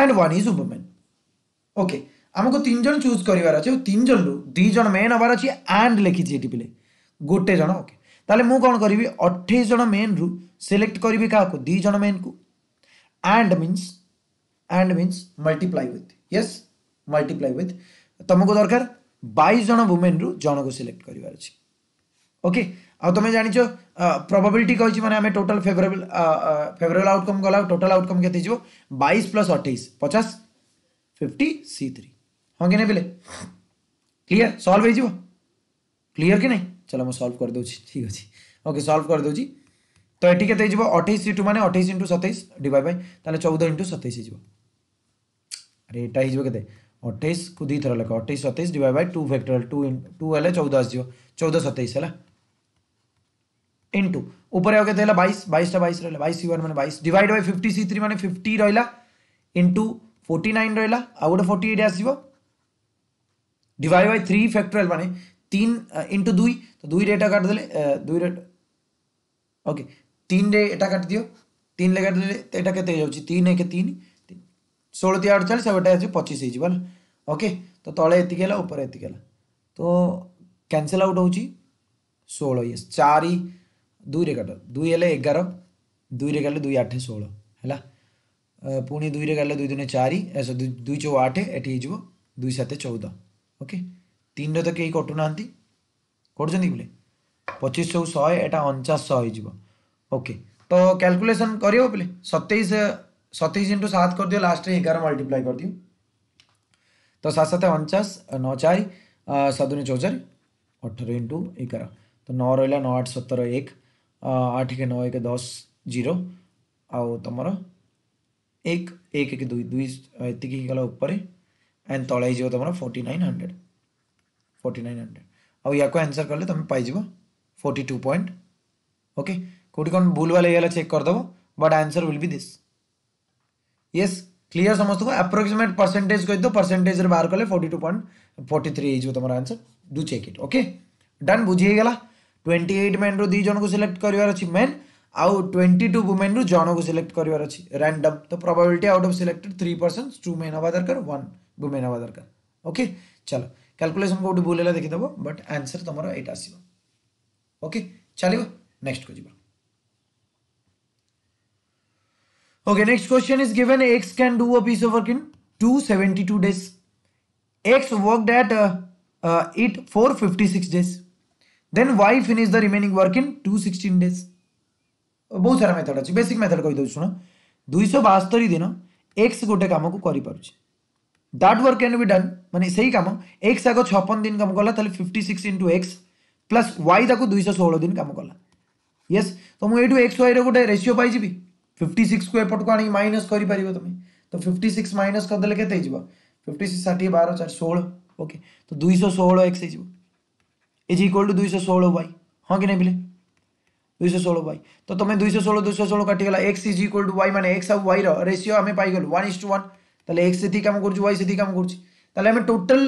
and one is woman. Okay, आमको तीन जन चूज कर तीन जन रु मेन हबार अच्छे आंड लिखी ये पे गोटे जन ओके ताले मु कौन करी अठाई जन मेन रु सिलेक्ट करी क्या दिज मेन को and means and means multiply with yes multiply with तुमको दरकार बैस जन वुमेन रु जन को सिलेक्ट करार अच्छे ओके आ तुम जान प्रबेबिलिट कही मैंने टोटाल फेवरेबल फेवरेबल आउटकम गला टोटाल आउटकम के बैस प्लस अठाई पचास फिफ्टी सी थ्री हाँ कि नहीं पहले क्लीयर सल्व हो क्लीयर कि ना चलो मुझे सल्व कर दूसरी ठीक अच्छे ओके सल्व कर दूसरी तो ये के अठाईस इंटू मैंने अठाईस इंटू सतैश डिवाइड बै बाय चौदह इंटू सतैश अरे यहाँ हो कैसे अठाईस को दुई थर लेख अठाईस सतैश divide by two factor two two हेल्ला चौदह आस चौदह सतैश है इंटू उपर आगे तो है बैस बैसटा बैस रहा बैस सी वन मैंने बैस divide by fifty C three मैंने फिफ्टी रहा इंटू फोर्टी नाइन रहा आउ गए फोर्टी एट आसो डिवाइड बाय थ्री फैक्टोरियल माने तीन इनटू दुई तो दुई रे काट देले दुई रेट ओके तीन रे एटा काट दियो तीन ले काट देले त तो एटा केते जाउ छी तीन एक तीन सोलह ती अड़चालीस अब एटा जाउ पच्चीस हो जाला ओके तो तले एति गेला ऊपर एति गेला तो कैंसिल आउट हो सोलह यस चार दुई रे काट दुई हेले एगार दुई रे काटले दुई आठ सोलह हैला पुणी दुई रे काटले दुई दुने चार दुई चौ आठ एटी हो दुई सत चौदह ओके तीन तो कई कटुना ना कटुच्च बोले पचीस सौ शहे एटा अणचाश शहजी ओके तो क्याकुलेसन कर बोले सतईस सतैश इंटू सात कर दिव लास्ट एगार मल्टीप्लाई कर दिव तो सात साथ अणचाश न चार सदुनी चौचार अठर इंटु एगार तो न रहा नौ आठ सतर एक आठ एक नौ एक दस जीरो आमर एक एक दुई दुई ये गला एंड तले तुम forty nine hundred forty nine hundred आउ या आंसर कले तुम पाइज फोर्टी टू पॉइंट ओके कौटी कौन भूल वाले ये चेक करदेव but answer will be this yes clear समस्त को एप्रोक्सीमेट परसेंटेज कहीद परसेंटेज बाहर कले forty two point forty three हो तुम answer do check it okay done बुझीगला ट्वेंटी एट मेन रु दिजन को सिलेक्ट करार अच्छे मेन आउ ट्वेंटी टू वुमेन रु जन को सिलेक्ट करार अच्छे रैंडम तो probability out of selected three percent two men हवा दरकार वन घुमे ना दरकार ओके चलो क्याकुलेसन कौट भूल देखीदेव बट आंसर तुम ये आसो ओके चलो नेक्स्ट को जी okay next question is given X can do a piece of work in two days X work at it for fifty six days then Y finish the remaining work in two sixteen days बहुत सारा मेथड अच्छे बेसिक मेथड कहीदेव शुण दुई बास्तरी दिन एक्स गोटे कम को करें that work can be done से ही कम एक्स आग छपन दिन कम कला fifty six into X plus Y ताको दुईश षोह दिन कम कला ये तो मुझे एक्स वाई रोटे रेसीो पाइबी फिफ्टी सिक्स को एपट को आई माइनस कर तुम तो फिफ्टी सिक्स माइनस करदे के फिफ्टी सिक्स षाठी बार चार षोह ओके तो दुईश षोह एक्स इज इक्वल टू दुईश षोह वाई हाँ कि नहीं बिले दुईश षोह वाई तो तुम दुईश षोह दुई षोह काटिगला X is equal to Y मैंने एक्स आउ वाई रेसीो आम पाइल one is to one X X সেদিকে কাম করছি ওয়াই সেদিকে কাম করছি তাহলে আমি টোটাল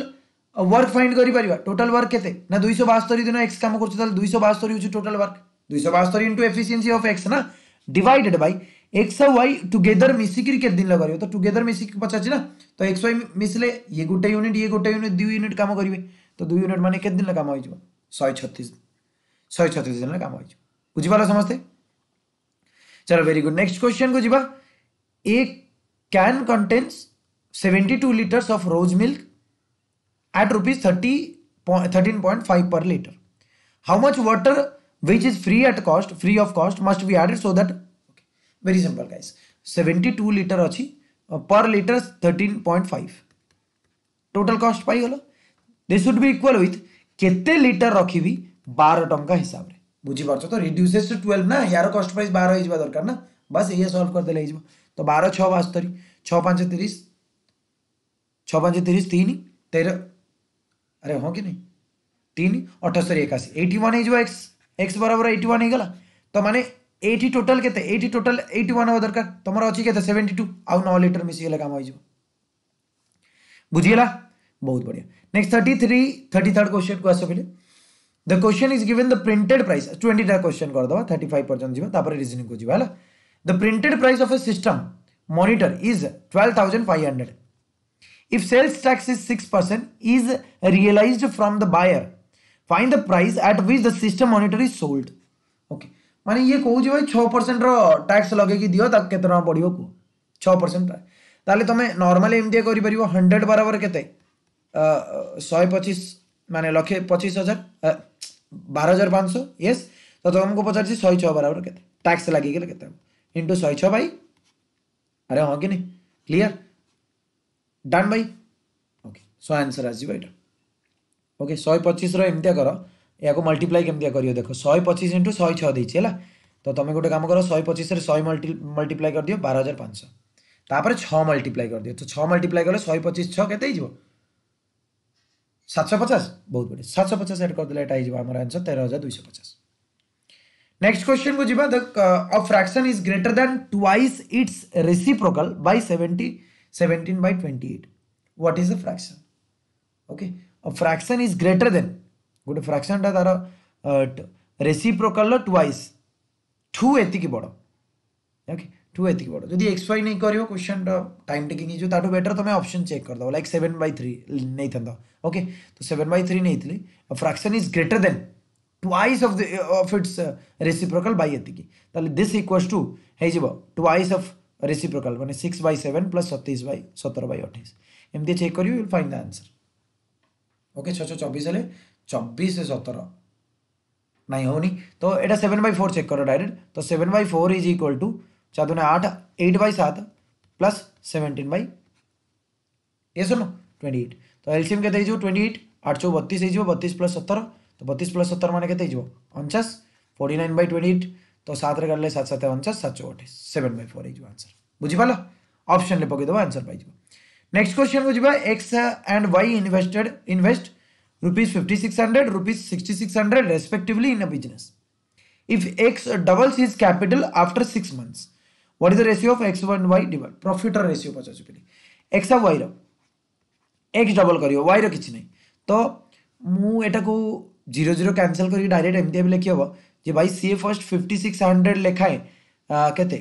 ওয়ার্ক ফাইন্ড করিপারিবা টোটাল टोटल वर्क না ना বাস্তরি দিন এক্স কাম করছে তাহলে দুইশো বাস্তরি হচ্ছে টোটাল ওয়ার্ক দুইশো বাস্তরি ইন্টু এফিসিয়েন্সি অফ এক্স না एक्स और वाई टुगेदर मिसिकी के दिन लगे तो टुगेदर मिसिकी पचार ना तो एक्स वाई मिसले ये गोटे यूनिट ये गोटे यूनिट दुई यूनिट कम करेंगे तो दुई यूनिट मैंने दिन कम हो शहे छत्तीस शहे छत्तीस दिन कम हो बुझीपार समस्ते चलो वेरी गुड नेक्स्ट क्वेश्चन को जी a can contains seventy two litres of rose milk at rupees thirty thirteen point five per litre how much water which is free at cost free of cost must be added so that very simple guys seventy two litre अच्छी per litre thirteen point five total cost पाइल दे सुड भी इक्वाल विथ के लिटर रखी बार टाँह हिसाब से बुझीप तो रिड्यूस ट्वेल्व ना यार कस्ट प्राइस बार हो दरकार ना बस ये सल्व करदे तो बार छः बास्तरी छः पाँच तीस छः पाँच तीस तीन तेरह अरे हाँ कि नहीं तीन अठस्तरी एकाशी एटी वन हो एक्स एक्स बराबर एटी वन तो होगा तो मैंने एटी टोटाल के टोटाल एटी वन दरकार तुम अच्छी के सेवेन्टी टू आउ नौ लिटर मिसगले कम हो बुझीगला बहुत बढ़िया next thirty three thirty third question को आस पे the question is given the printed price twenty question करदे थर्टी फाइव पर्यटन जावा रिजनिंग को जी है the printed price of a system monitor is twelve thousand five hundred If sales tax is 6% is realized from the buyer, find the price at which the system monitor is sold. Okay. माने ये कहू भाई छः परसेंट टैक्स लगे दियो ताकि केत टଙ୍କା पड़ो कह छ परसेंट ताल तुम नर्माली एमती कर हंड्रेड बराबर के शहे पचीस मान लक्षे पचीस हजार बार हजार पाँच सौ येस तो तुमको पचार शहे छः बराबर के टैक्स लगे के इंटू शहे छः भाई अरे हाँ कि नहीं क्लीयर डन भाई ओके ଶହେ ଆନ୍ସର୍ ଆସିଯିବ ଏଇଟା ଓକେ ଶହେ ପଚିଶର ଏମିତିଆ କର ଏହାକୁ ମଲ୍ଟିପ୍ଲାଏ କେମିତିଆ କରିବ ଦେଖ ଶହେ ପଚିଶ ଇଣ୍ଟୁ ଶହେ ଛଅ ଦେଇଛି ହେଲା ତ ତୁମେ ଗୋଟେ କାମ କର ଶହେ ପଚିଶରେ ଶହେ ମଲ୍ଟି ମଲ୍ଟିପ୍ଲାଏ କରିଦିଅ ବାର ହଜାର ପାଞ୍ଚଶହ ତାପରେ ଛଅ ମଲ୍ଟିପ୍ଲାଏ କରିଦିଅ ତ ଛଅ ମଲ୍ଟିପ୍ଲାଏ କଲେ ଶହେ ପଚିଶ ଛଅ କେତେ ହେଇଯିବ सातशह पचास बहुत बढ़िया सातशह पचास एड करदे यहाँ आम आंसर तेरह हजार दुई पचास नेक्स्ट क्वेश्चन को जी the fraction is greater than twice its reciprocal by seventy 17 by 28 what is a fraction okay a fraction is greater than ଗୋଟେ ଫ୍ରାକ୍ସନ୍ଟା ତାର ରେସିପ୍ରୋକାଲ୍ର ଟ୍ୱାଇସ୍ ଟୁ ଏତିକି ବଡ଼ ଓକେ ଟୁ ଏତିକି ବଡ଼ ଯଦି ଏକ୍ସ ୱାଇ ନେଇ କରିବ କ୍ୱେଶ୍ଚନ୍ର ଟାଇମ୍ ଟେକିଂ ହେଇଯିବ ତାଠୁ ବେଟର୍ ତୁମେ ଅପସନ୍ ଚେକ୍ କରିଦେବ ଲାଇକ୍ ସେଭେନ୍ ବାଇ ଥ୍ରୀ ନେଇଥାନ୍ତ ଓକେ ତ ସେଭେନ୍ ବାଇ ଥ୍ରୀ ନେଇଥିଲି fraction is greater than twice of the of its reciprocal by ଏତିକି ତାହେଲେ ଦିସ୍ ଇକ୍ୱାଲ୍ସ ଟୁ ହେଇଯିବ ଟ୍ୱାଇସ୍ ଅଫ୍ रेसीप्रोकाल मैंने सिक्स बै सेवेन प्लस सतैश बै सतर बै અઠાઈશ एमती चेक कर फाइन द आंसर ओके छः छः ચોવીસ એટલે सतर नाई हो तो यहाँ सेवेन बै फोर चेक कर डायरेक्ट तो seven by four is equal to चार दूने आठ एट बै सात प्लस सेवेन्टीन बै ये सुनो ट्वेंटी एट तो एलसीएम के ट्वेंटी एट आठ चौ बतीस बतीस प्लस सतर तो बतीस प्लस सतर मैंने के अंचाश forty nine by twenty eight तो सात रे गले सात सात आंसर सात गोटे सेवेन बै फोर हो आंसर बुझीपाल अपसन पकईदेव आंसर पाइज नेक्स्ट क्वेश्चन बुझा X and Y invested invest rupees fifty six hundred rupees sixty six hundred respectively in a business if X doubles is capital after six months what is the ratio of X and Y divide profit ratio ratio पचारे x आई रक्स डबल कर वाई रही तो मुझे जीरो जीरो कैनसल कर डायरेक्ट एमती लिखी हाँ যে ଭାଇ ସିଏ ଫାର୍ଷ୍ଟ ଫିଫ୍ଟି ସିକ୍ସ ହଣ୍ଡ୍ରେଡ଼ ଲେଖାଏଁ କେତେ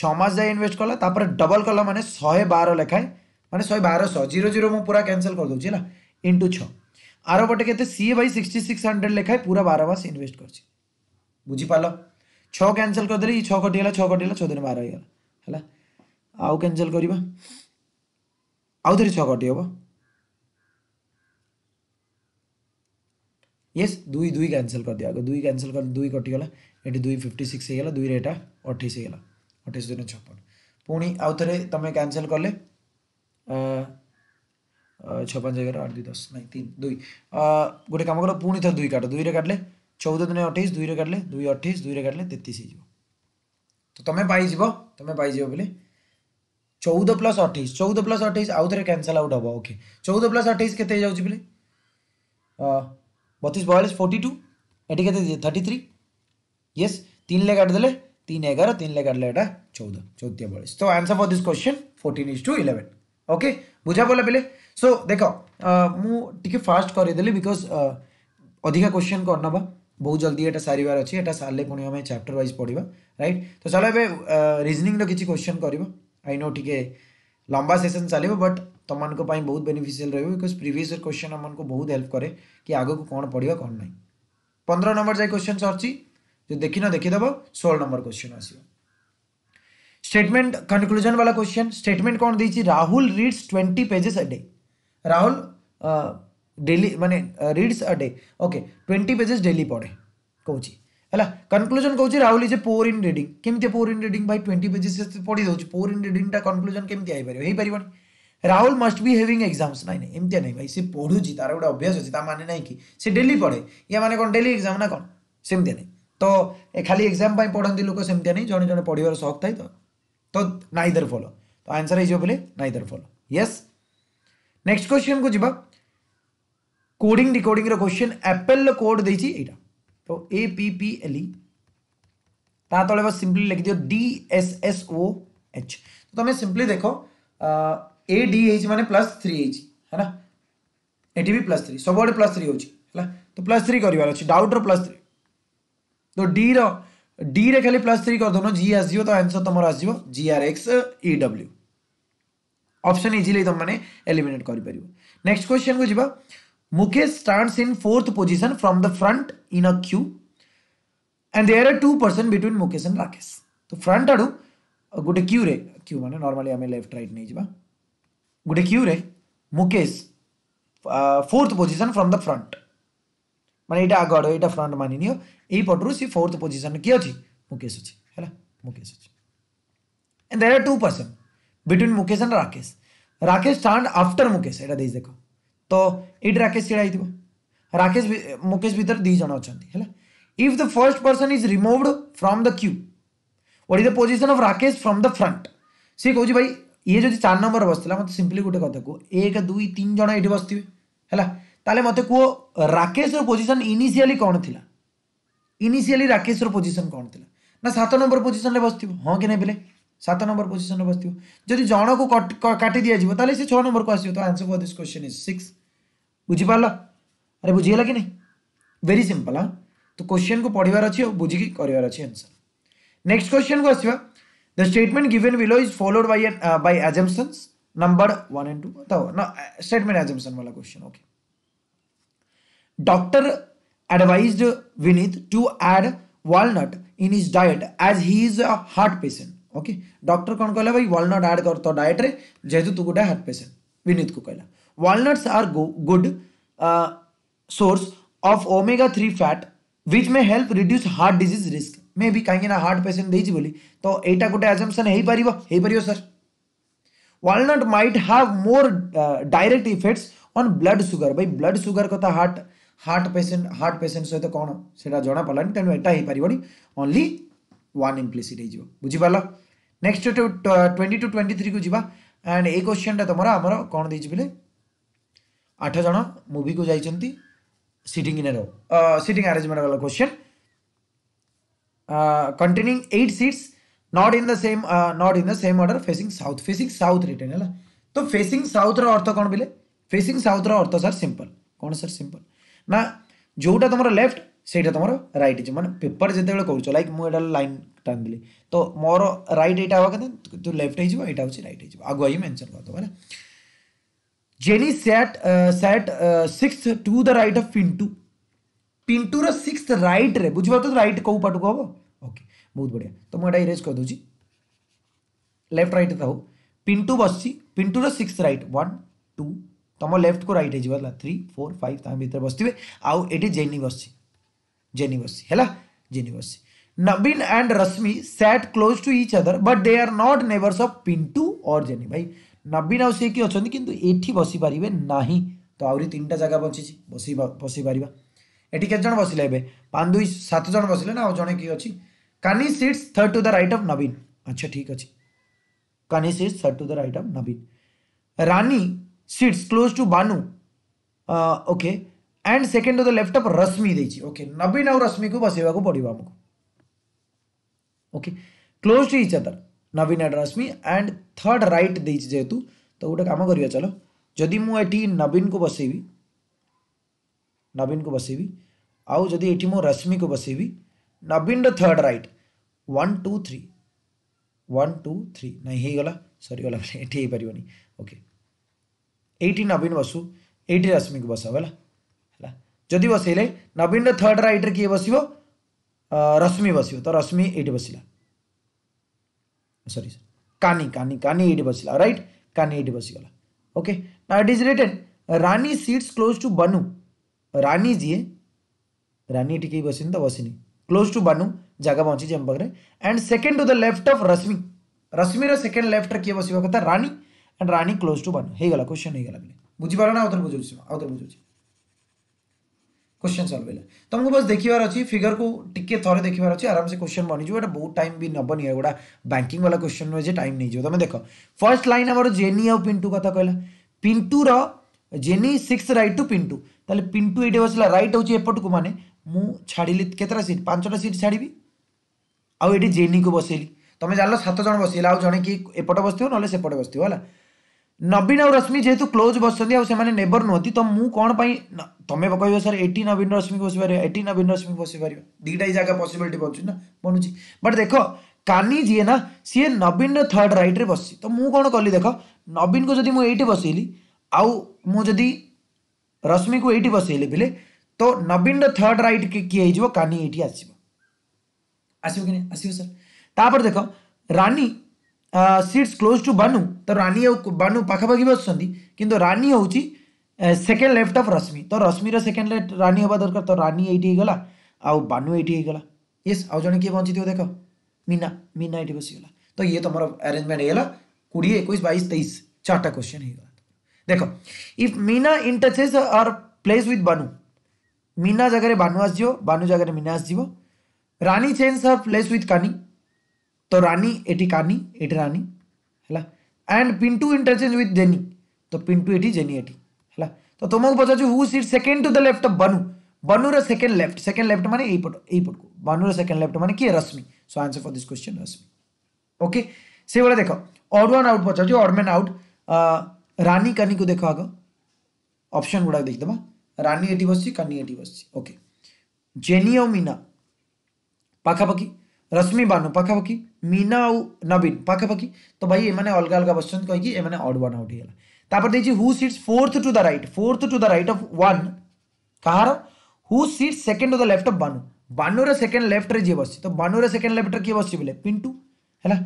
ଛଅ ମାସ ଯାଏ ଇନଭେଷ୍ଟ କଲା ତାପରେ ଡବଲ୍ କଲା ମାନେ ଶହେ ବାର ଲେଖାଏଁ ମାନେ ଶହେ ବାରଶହ ଜିରୋ ଜିରୋ ମୁଁ ପୁରା କ୍ୟାନସଲ୍ କରିଦେଉଛି ହେଲା ଇଣ୍ଟୁ ଛଅ ଆର ପଟେ କେତେ ସିଏ ଭାଇ ସିକ୍ସଟି ସିକ୍ସ ହଣ୍ଡ୍ରେଡ଼ ଲେଖାଏଁ ପୁରା ବାର ମାସ ଇନଭେଷ୍ଟ କରିଛି ବୁଝିପାରିଲ ଛଅ କ୍ୟାନସଲ୍ କରିଦେଲି ଛଅ କଟିଗଲା ଛଅ କଟିଗଲା ଛଅ ଦିନ ବାର ହେଇଗଲା ହେଲା ଆଉ କ୍ୟାନସଲ୍ କରିବା ଆଉ ଥରେ ଛଅ କଟିହେବ यस दुई दुई कैनसल कर दिया दुई कैनसल कर दुई कटिगला ये दुई फिफ्टी सिक्स होगा दुई रेटा अठाई होगा अठाई दिन छपन पुणी आउ थे तुम कैनसल कले छपन एगार आठ दुई दस नाई तीन दुई गोटे कम कर पुणी थोड़े दुई काट दुई रे काटले चौदह दिन अठाई दुई रे काटले दुई अठाई दुई रे काटले तेतीस तो तुम्हें पाई तुम पाई बोले चौदह प्लस अठाई चौदह प्लस अठाई आउ थे कैनसल आउट हाँ ओके चौदह प्लस अठाई के बोले बयालीस फोर्टी टू টু এটিকে थर्टी थ्री ये तीन ले काट दे तीन एगार तीन ले काटले चौदह चौदह बयालीस तो answer for this question fourteen is to eleven okay बुझा पड़ा पहले सो देख मुझे फास्ट करदेली बिकज अधिका क्वेश्चन कर नवा बहुत जल्दी यहाँ सारे अच्छे सारे पुणी आम चैप्टर वाइज पढ़ा रईट तो चलो ए रिजनिंग किसी क्वेश्चन कर आई नो टे लंबा सेसन चलो बट तुमको बहुत बेनिफिशियल रही बिकज प्रिवियस क्वेश्चन आम बहुत हेल्प कै कि आग को कौन पढ़ा कौन ना पंद्रह नंबर जाए क्वेश्चन सरची जो देखी न देखीदेव षोल नंबर क्वेश्चन आस स्टेटमेंट कंक्लूजन वाला क्वेश्चन स्टेटमेंट कौन देखिए Rahul reads twenty pages a day Rahul daily माने reads a day okay twenty pages daily पढ़े कौन है कनक्लूजन कौन Rahul is a poor in reading केमती पोर इन रिडिंग भाई ट्वेंटी पेजेस पढ़ी दूसरी पोर इन रिडिंग कनक्लूजन केमती आई पार्टी Rahul must be having exams ना नहीं एमती नहीं भाई सी पढ़ू तार गोटे अभ्यास अच्छे मानने ना कि डेली पढ़े ये मैंने कौन डेली एक्जाम ना कौन सेमती नहीं तो खाली एक्जाम पढ़ती लोक सेमती नहीं जो जन पढ़वार सौक थे तो तो नाइदर फलो तो आंसर है बोले neither follow yes next question को जी coding decoding question apple code दे तो A P P L E तले बस सिंपली लिख दि डीएसएसओ एच तो तुम्हें सिंपली देखो ए डी एच मान प्लस थ्री एच है ये भी प्लस थ्री सब आड़े प्लस थ्री होगा तो प्लस थ्री कर डाउट प्लस थ्री तो डी डी खाली प्लस थ्री करदेन जी आस तो आंसर तुम आसो G R X E W option easily तुम मैंने एलिमेट कर नेक्स्ट क्वेश्चन को जी Mukesh start in fourth position from the front in a queue and there are two person between Mukesh and Rakesh तो फ्रंट आड़ गोटे क्यू रे क्यू मैंने नर्माली आम लेफ्ट रईट नहीं जावा गोटे क्यू रे Mukesh fourth position from the front मैंने यहाँ आग आड़ यहाँ फ्रंट मानि यहीपटू सी फोर्थ पोजिशन किए अच्छी मुकेश अच्छे है मुकेश अच्छी and there are two person between Mukesh and Rakesh Rakesh stand after Mukesh ये देख तो ये राकेश ढाई थी राकेश मुकेश भितर दीज अच्छा है if the first person is remove from the queue what is the position of Rakesh from the front सी कह भाई ये जो चार नंबर था मतलब सिंपली गोटे कथ कहो एक दुई तीन जन ये बस थे है मत कह राकेश पोजिशन इनिशियाली कौन थी इनिशियाली राकेश पोजिशन कौन थी ना सात नंबर पोजिशन बस थो हाँ कि नहीं बोले सात नंबर पोजिशन बस थो जदि जन को काटि दिजो तो छः नंबर को आसो तो answer for this question is six बुझिपाल अरे बुझीगला कि नहीं वेरी सिंपल हाँ तो क्वेश्चन को पढ़वार अच्छी बुझिकी कर आंसर नेक्स्ट क्वेश्चन को आसवा The statement given below is followed by an, uh, by assumptions number one and two बताओ ना स्टेटमेंट एजम्पन वाला question okay doctor advised Vineet to add walnut in his diet as he is a heart patient okay doctor कौन कहला भाई वॉलनट ऐड कर तो डाइट रे जेहेतु तू गोटे हार्ट पेसेंट विनीत को कहला walnuts are good source of omega three fat which may help reduce heart disease risk मे ବି କାହିଁକିନା ହାର୍ଟ ପେସେଣ୍ଟ ଦେଇଛି ବୋଲି ତ ଏଇଟା ଗୋଟେ ଆଜମ୍ପସନ୍ ହେଇପାରିବ ହେଇପାରିବ sir walnut might have more direct effects on blood sugar ଭାଇ ବ୍ଲଡ୍ ସୁଗାର କଥା heart heart patient heart patient ସହିତ କ'ଣ ସେଇଟା ଜଣାପଡ଼ିଲାନି ତେଣୁ ଏଇଟା ହେଇପାରିବନି ଓନ୍ଲି ୱାନ୍ ଇମ୍ପ୍ଲିସିଟ୍ ହେଇଯିବ ବୁଝିପାରିଲ ନେକ୍ସଟ ଟ୍ୱେଣ୍ଟି ଟୁ ଟ୍ୱେଣ୍ଟି ଥ୍ରୀକୁ ଯିବା ଆଣ୍ଡ ଏଇ କ୍ୱେଶ୍ଚନଟା ତୁମର ଆମର କ'ଣ ଦେଇଛି ବୋଲେ ଆଠ ଜଣ ମୁଭିକୁ ଯାଇଛନ୍ତି sitting in a row sitting arrangement ବାଲା question uh, containing eight seats not in the same uh, not in the same order facing south facing south written hela to facing south ro artha kon bile facing south ro artha sir simple kon sir simple na जोटा तुम लेफ्ट ସେଇଟା ତୁମର ରାଇଟ୍ ହେଇଯିବ ମାନେ ପେପର୍ ଯେତେବେଳେ କରୁଛ ଲାଇକ୍ ମୁଁ ଏଇଟା ଲାଇନ୍ ଟାଣିଦେଲି ତ ମୋର ରାଇଟ୍ ଏଇଟା ହେବ କେତେ ତୁ ଲେଫ୍ଟ ହେଇଯିବ ଏଇଟା ହେଉଛି ରାଇଟ୍ ହେଇଯିବ ଆଗୁଆ ହିଁ ମେନ୍ସନ୍ କରିଦେବ ହେଲା Jenny sat sat six to the right of Pintu पिंटूर सिक्स रईट रे बुझ तो रईट कौ पट को हम ओके बहुत बढ़िया तो मुझे इरेज कर दूसरी लेफ्ट रईट था पिंटू बस पिंटूर सिक्स रईट वन टू तुम लेफ्ट को रईट होगा थ्री फोर फाइव तक भितर बस थे आठ जेनी बस जेनी बस जेनि बस Naveen and Rashmi sat close to each other but they are not neighbours of Pintu और जेनि भाई नवीन आ कि अच्छा कितना ये बसिपारे ना तो आनटा जगह बची बस बस पार এটি কেতে जन বসিলে এবে পাঁচ দুই बस জন ना না জনে কি অছি Kani sits third to the right of নবীন আচ্ছা ঠিক আছে Kani sits third to the right of নবীন Rani sits close to Banu and second to the left of Rashmi देखिए ओके नवीन और रश्मि को को पड़ो आमको okay close to each other Naveen and Rashmi and third right दे जेतु तो गोटे कम करिया चलो जदि एटी नवीन को बसेबी नवीन को बसेबी आउ जदि ये मो रश्मि को बसेबी Naveen third right one two three one two three नहीं होगा सरीगला ये पार नहीं ओके ये नवीन बसु ये रश्मि को बस है जदि बसइले नवीन रर्ड रईट्रे किए बस रश्मि बस तो रश्मि ये बसला सरी कानी कानी कानी ये बसला रईट कानी ये बसगला ओके ना it is written Rani sits close to Banu Rani जीए रानी ठीक ही बसनी तो बसनी क्लोज टू बानु जगह पहुंची आम पाखे and second to the left of Rashmi Rashmi second left किए बस कथा Rani and Rani close to Banu हो गला क्वेश्चन हो गला बुझीपाल ना आउ बुझे आउे बुझे क्वेश्चन सल्व है तुमको बस देखार अच्छी फिगर को टिके थे देखार अच्छी आराम से क्वेश्चन बनीजु एट बहुत टाइम भी नबन है गुटा बैंकिंग वाला क्वेश्चन नुएं टाइम नहीं जो तुम देख फर्स्ट लाइन आम जेनी आउ पिंटू कथ कहला पिंटूर Jenny six right to Pintu তাহলে পিন্টু এটি বসলা রাইট হচ্ছে এপটকু মানে মু ছাড়িলি কেতটা সিট পাঁচটা সিট ছাড়বি আউ এটি জেনিকে বসাইলি তুমি জানল সাত জন বসাইলে আউ জনে কি এপট বসিব নহলে সেপটে বসিব হলা নবীন আউ রশ্মি যেহেতু ক্লোজ বসছন্তি আউ সেমানে নেবর নুহতি তো মু কোন পাই তুমি কইব স্যার এটি নবীন রশ্মি বসি পারিব এটি নবীন রশ্মি বসি পারিব দুইটাই জায়গা পসিবিলিটি বনুছি না বনুছি বাট দেখ কানি যিয়ে না সিয়ে নবীন থার্ড রাইট্রে বসছি তো মু কোন কলি দেখ নবীন কো যদি মু এইটি বসাইলি আউ মু যদি रश्मि को ये बसइले बिले तो नवीन रर्ड रईट किए हो कानी ये आसव सर तापर देख Rani sits close to Banu तो रानी बानु पाखापाखी बस किंतु रानी हूँ सेकेंड लेफ्ट अफ रश्मि तो रश्मि सेकेंड लेफ्ट रानी हवा दरकार तो रानी ये गला आनु येगला ये आज जन किए बचीव देख मीना मीना ये बसीगला तो ये तुम अरेजमेंट होगा कोड़े एक बैस तेईस चार्टा क्वेश्चन होगा देखो if Meena interchanges are place with Banu Meena जगह बानु आसो बानु जगह मीना आसो Rani changes are place with Kani तो रानी एटी कानी एटी तो तो रानी है and Pintu interchange with Jenny तो पिंटू एटी जेनी एटी है तो तुमको पचार who sit second to the left of Banu बानूर सेकेंड लेफ्ट सेकेंड लेफ्ट माने यहीपट यहीपट को बानूर सेकेंड लेफ्ट माने किए Rashmi so answer for this question Rashmi okay से भाई देख अड आउट पचार अडमैन आउट रानी कानी को देख आग अपसन गुड़ाक देखद रानी ये बस कानी ये बस ओके जेनिओ मीना पखापाखि रश्मि बानु पखापाखि मीना आउ नवीन पखापाखि तो भाई ये माने अलग अलग बस कहीकिन आउट होपर देखिए who sits fourth to the right fourth to the right of one कहार who sit second to the left of Banu बानुर सेकेंड लेफ्ट रे बस तो बानुर सेकेंड लेफ्ट रे बस बोले पिंटू है ला?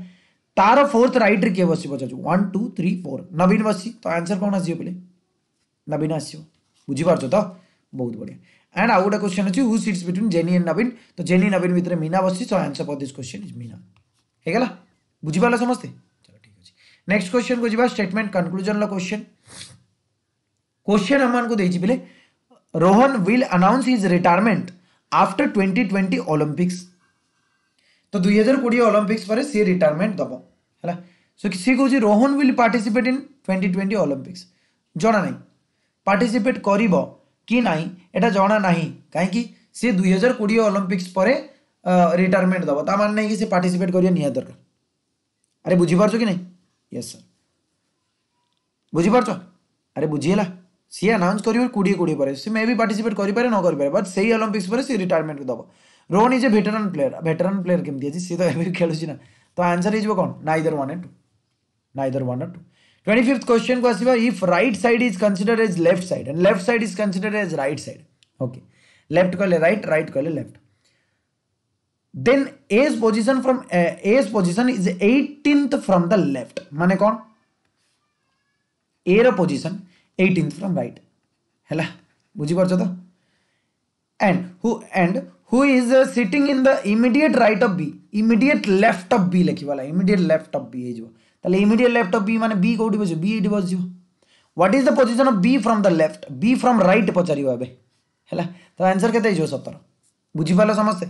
तार फोर्थ रईट्रे किए बस पचार one two three four Naveen बस तो आंसर कौन आस नवीन आस बुझीप तो बहुत बढ़िया एंड आउ गए क्वेश्चन अच्छे who sits between Jenny and Naveen तो जेनी नवीन भितर मीना बसी so answer for this question is Meena होगा बुझिपारा समस्ते चलो ठीक अच्छे नेक्स्ट क्वेश्चन को जी स्टेटमेंट कनक्लूजन रोश्चन क्वेश्चन हम मानक देखे Rohan will announce his retirement after twenty twenty Olympics तो दुई हजार कोड़े अलंपिक्स पर सी रिटायरमेंट दब है सो सी कौन Rohan will participate in twenty twenty Olympics जना ना पार्टीसीपेट कर कि ना यहाँ जना ना कहीं सी दुई हजार कोड़े अलंपिक्स पर रिटायरमेंट दब ता मानने नहीं कि पार्टीसीपेट कर दरकार अरे बुझिपार कि ना यस सर बुझिपार अरे बुझीगला सी आनाउन्स कर कोड़े पर सी मे भी पार्टीसीपेट कर न बट से अलंपिक्स पर सी रिटायरमेंट दब Rohan is a veteran player veteran player केमती अच्छी सी तो एवं खेलुची ना तो आंसर हो कौन neither one and two neither one and two twenty fifth question को आसवा if right side is consider as left side and left side is consider as right side okay left कहले रईट रईट कहले left then A's position from A's position is eighteenth from the left माने कौन A position eighteenth from right है बुझीपार तो and who and who is sitting in the immediate right of B immediate left of B लिखि वाला इमीडिएट लेफ्ट ऑफ बी हो इमीडिएट लेफ्ट ऑफ बी माने बी कोठी बजो बी एटी बजो what is the position of B from the left B from right पचारियो अबे हैला तो आंसर केते हो 17 बुझी पालो समस्ते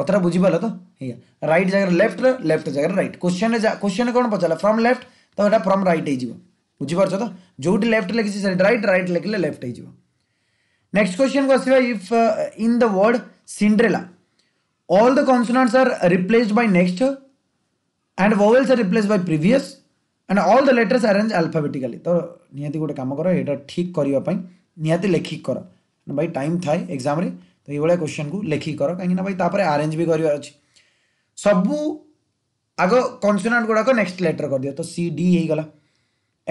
कतरा बुझी पालो तो हे राइट जगह लेफ्ट रे लेफ्ट जगह राइट क्वेश्चन क्वेश्चन कौन पचला फ्रॉम लेफ्ट तो एटा फ्रॉम राइट हे जीवो बुझी परछो तो जोटी लेफ्ट लिखिस राइट राइट लिखले लेफ्ट हे जीवो नेक्स्ट क्वेश्चन को आसीबा if in the word Cinderella. All the consonants are replaced by next and vowels are replaced by previous and all the letters arrange alphabetically. तो निहाती गोटे काम कर एटा ठीक करवाई पाई लेखिक कर भाई टाइम थाए एग्जाम तो ये भाई क्वेश्चन को लेखिक कर कहीं ना भाई तापर आरेंज भी कर सब आग कनसोनाट गुड़ाक नेक्स्ट लेटर कर दियो तो सी डी होगा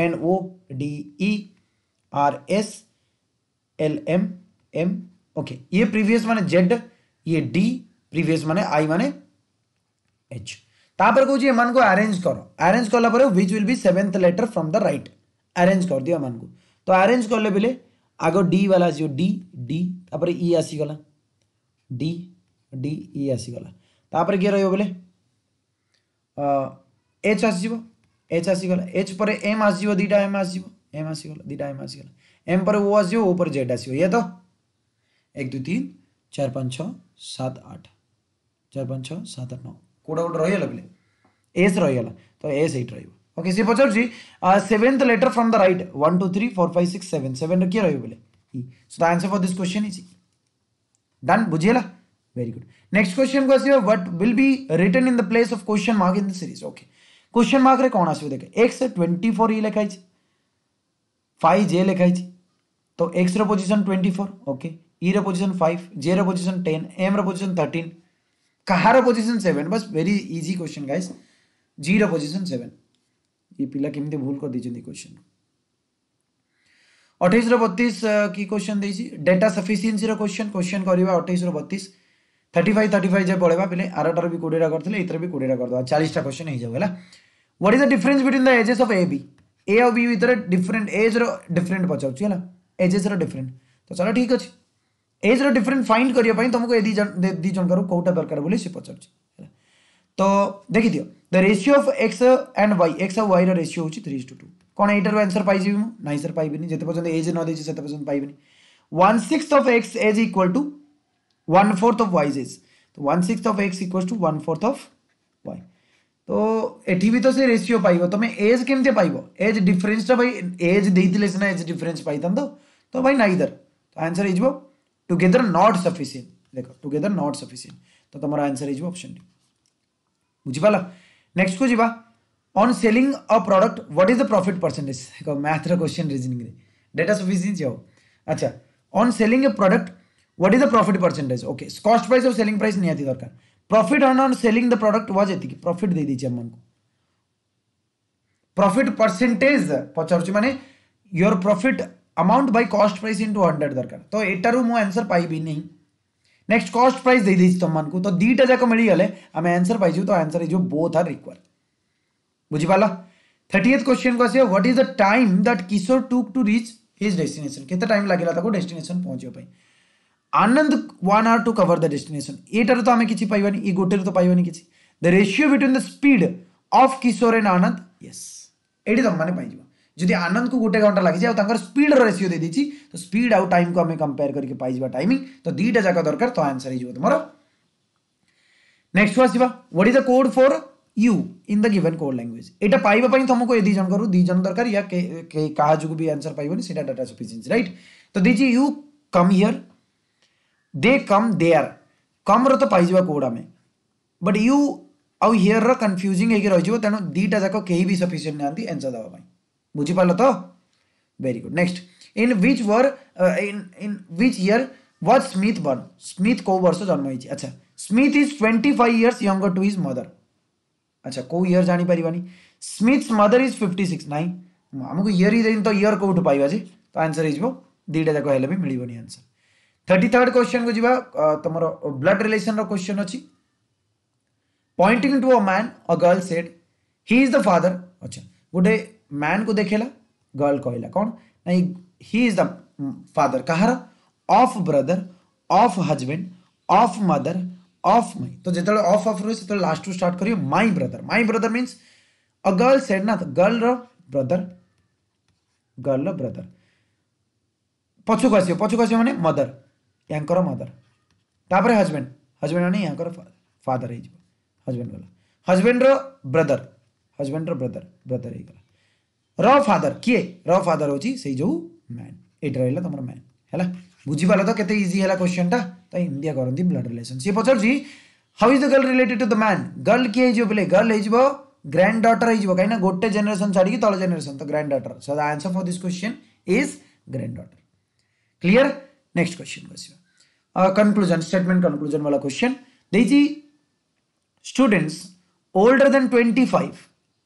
N O D E R S L M M okay ये प्रीवियस माने जेड ये डी प्रीवियस माने आई माने एच तापर कहूँ ये मान को अरेंज करो अरेंज करला पर which will be seventh letter from the right arrange कर दियो मान को तो आरेज कले बेले आगो डी वाला जो डी डी तापर इ e आसीगला डी डी e आसी गला तापर किए रो बोले एच आसो एच आसी गला एच पर एम आसो दीटा एम आसो एम आसी गला दीटा एम आसी गला एम पर ओ आसो ओ पर जेड आसो ये तो एक दुई तीन चार पाँच छः सात आठ चार पाँच छः सात आठ नौ कौटा गोटे रही पे एस रही तो एस एट रही ओके सी पचार seventh letter from the right one two three four five six seven seven रे रही बोले so the answer for this question is done बुझेगा वेरी गुड नेक्स्ट क्वेश्चन को आसो what will be written in the place of question mark in the series okay question mark कौन आस ट्वेंटी फोर ई लिखाई फाइव जे लिखाई तो X position twenty four okay E e रा five J position ten M position position thirteen कहाँ रा सेवेन बस भेरी इजी क्वेश्चन गाइस जी रा सेवेन ये पिला केमती भूल कर देते क्वेश्चन अठाईस रतीस की क्वेश्चन देसी डेटा सफिसीयसी क्वेश्चन क्वेश्चन करवा अठाईस रतीस थर्टी फाइव थर्टी फाइव जाए पढ़ा पे आरटार भी कोड़ेटा करते इतर भी कोड़े करदे चालीसटा क्वेश्चन हो जाओ what is the difference between the ages of A B A और बी भितर डिफरेंट एज रो डिफरेंट पचार एजेस रो डिफरेंट तो चलो ठीक अच्छे एज्र डिफरेन्स फाइंड करने तुमको ये दीज जन कौटा दरकार बोली सी पचार तो देखीदि the ratio of X and Y X आउ वाई रेसीो हूँ थ्री टू टू कौन यार आंसर पाई ना सर पाइबी जिते पर्यटन एज न देती से पर्यटन पाइबी one six of X age equal to one fourth of Y's age तो one six of X equal to one fourth of Y तो ये भी तो से रेसीो पाइब तुम एज केमती पाइब एज डिफरेन्सटा भाई एज देते सीना एज डिफरेन्स पाई तो भाई नाइदर तो आंसर हो ટુગેધર નોટ સફિશિયન્ટ દેખો ટુગેધર નોટ સફિશિયન્ટ તો તમારો આન્સર ହେଇଯିବ ઓપ્શન ડી ବୁଝିପାରିଲ ନେକ୍ସଟକୁ ଯିବା on selling a product what is the profit percentage ଏକ ମ୍ୟାଥ୍ର କ୍ୱେଶ୍ଚିନ୍ ରିଜନିଂରେ ଡେଟା ସଫିସିଏନ୍ସି ହେବ ଆଚ୍ଛା on selling a product what is the profit percentage okay cost price ଆଉ ସେଲିଂ ପ୍ରାଇସ୍ ନିହାତି ଦରକାର profit on on selling the product was ଏତିକି ପ୍ରଫିଟ୍ ଦେଇଦେଇଛି ଆମମାନଙ୍କୁ ପ୍ରଫିଟ୍ ପରସେଣ୍ଟେଜ୍ ପଚାରୁଛି ମାନେ your profit amount by cost price into hundred दरकार तो एटारू मु आंसर पाइबि नहीं नेक्स्ट कॉस्ट प्राइस दे देछि तुम मानकू तो दीटा जाक मिलगले आम आंसर पाइजु तो answer is both are equal बुझी थर्टी एथ क्वेश्चन को आसो what is the time that Kishore took to reach his destination के टाइम लगे ताको डेस्टिनेशन पहुंचियो Anand one hour to cover the destination एटारू तो आम किछि पाइबानी ये गोटे तो पाइबानी किसी the ratio between the speed of Kishore and Anand yes ये तुम मैंने पाइबा जदि आनंद को गोटे घंटा लगे जाए स्पीड रेसीो दे दी तो स्पीड आउ टाइम को हमें कंपेयर करके पाइबा टाइमिंग तो दुटा जाक दरकार तो आंसर हो तुम नेक्स्ट को आसवा what is the code for you in the given code language एटा पाइबा पई तुमको ए दि जन करू दि जन दरकार या के कहा जुगु भी आंसर पाइबनी सेटा डाटा सफिशिएंस राइट तो दीजी you come here they come there come रो तो पाइजबा कोड आमे बट यू आउ हियर रो कंफ्यूजिंग हे के रहिजबो तनो दीटा जको केही भी सफिशिएंट नै आंसर दबा पई बुझिपाल तो very good next in which were in which year what Smith born Smith को वर्ष जन्म है अच्छा Smith is 25 five years younger to his mother अच्छा तो को ईयर जापरबानी स्मिथ्स मदर इज 56 सिक्स ना आमको इयर ही तो इयर कौटू पाइबा जी तो आंसर हो दुटा जाक है मिलवनी आंसर थर्टी क्वेश्चन को जीवा तुम ब्लड रिलेसन रोश्चन अच्छी pointing to a man a girl said he is the father अच्छा गोटे मैन को देखेला गर्ल कहला कौन नहीं ही इज द फादर कहार of brother of husband of mother of my तो जो अफ अफ रही है लास्ट टू स्टार्ट करियो my brother my brother means a girl said ना गर्ल र ब्रदर गर्ल ब्रदर पछ को आस पछ को आस मैंने मदर यांकर मदर तापर हजबैंड हजबैंड मैंने यहाँ फादर हो हजबैंड गला हजबैंड र ब्रदर हजबैंड र ब्रदर ब्रदर हो र फादर किए र फादर हूँ जो मैन एटा रहा तुम मैन है बुझीपाल तो कैसे इजी है क्वेश्चन टा तो इंडिया करती ब्लड रिलेसन सी पचार how is the girl related to the man girl किए हो बोले गर्ल हो ग्रैंड डटर हो कहीं गोटे जेनेसन छाड़ी तल जेनेसन तो granddaughter so the answer for this question is granddaughter clear next question बस कनक्लूजन स्टेटमेंट कनक्लूजन वाला क्वेश्चन देखिए students older than twenty five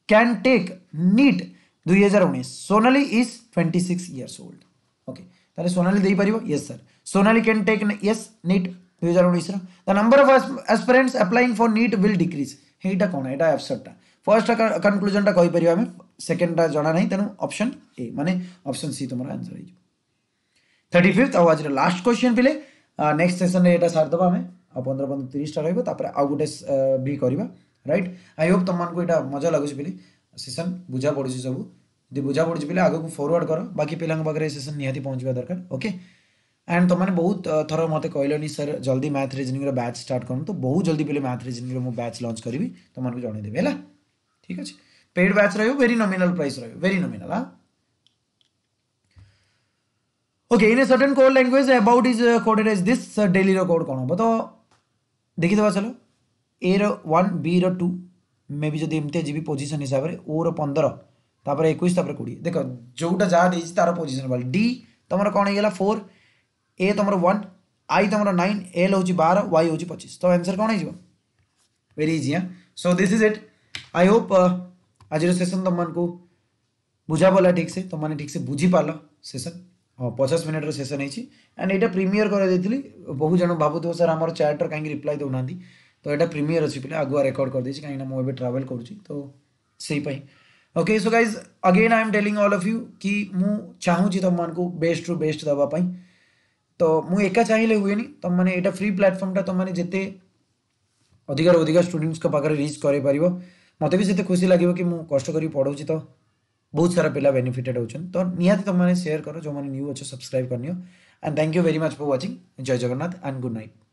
can take NEET দুই হাজার উনিশ Sonali is twenty six years old okay তাহলে সোনালি ଦେଇପାରିବ yes sir Sonali can take yes NEET দুই হাজার উনিশর the number of aspirants applying for NEET will decrease এইটা কোণ এটা আফসরটা ফার্স্ট কনক্লুজনটা কইপারিবা আমি সেকেন্ডটা জনা নাই তেণু অপশন এ মানে অপশন সি তোমার আনসর হয়ে থার্টি ফিফ্থ আও আজ লাস্ট কোশ্চেন পিলে নেক্সট সেসন এটা সারিদেবা আমি পনেরো পনেরো তিরিশটা রহব তাপরে আউ গোটে বি করা রাইট আই হোপ তোমাকে এটা মজা লাগুছে পিলে सेसन बुझा पड़ी सब जब बुझा पड़ी पे आगे फरवर्ड कर बाकी पिला सेसन निहाती पहुँचवा दरकार ओके एंड तुमने बहुत थर मत कह सर जल्दी मैथ रिजनिंग बैच स्टार्ट कर तो बहुत जल्दी पे मैथ रिजनिंग बैच लंच करी तुमको जनईदेवी है ठीक अच्छे पेड बैच रो भेरी नमिनाल प्राइस रो भेरी नमिनाल हाँ okay in certain code language about is coded as this daily code कौन हम तो देखीद चलो ए रो वन बी रू मे भी जो एमती जी पोजिशन हिसाब से ओ रंदर तापर एक कोड़े देख जो जहाँ दे तार पोजिशन भले डी तुम कौन होगा फोर ए तुम वन आई तुम नाइन एल हूँ बार वाई हूँ पचीस तो आंसर कौन हो वेरी इजी हाँ so this is it I hope आज सेसन तुमको बुझा पड़ा ठीक से तुमने ठीक से बुझी बुझीपाल सेसन हाँ पचास मिनिट्र सेसन होंड ये प्रिमि करी बहुत जन भाव सर आम चार्टर कहीं रिप्लाई दौना तो यहाँ प्रिमियर अच्छी पे आगुआ रेकर्ड कर देती कहीं मुझे ट्रावेल करुच्ची तो से okay so guys again I am telling all of you कि मुझे तुम मानक बेस्ट रू बेस्ट दवापाई तो मुझे एका चाहिए हुए नहीं तुम मैंने यहाँ फ्री प्लाटफर्मटा तुम मैंने जिते अधिकार अधिक स्टूडेंट्स पाखे रिच कर मत भी से खुशी लगे कि मुझे कष्ट कर पढ़ाऊँ तो बहुत सारा पिला बेनिफिटेड हो तो निहाँ निम्बे सेयर करो जो मैंने न्यू अच्छे सब्सक्राइब करनी हो and thank you very much for watching जय जगन्नाथ एंड गुड नाइट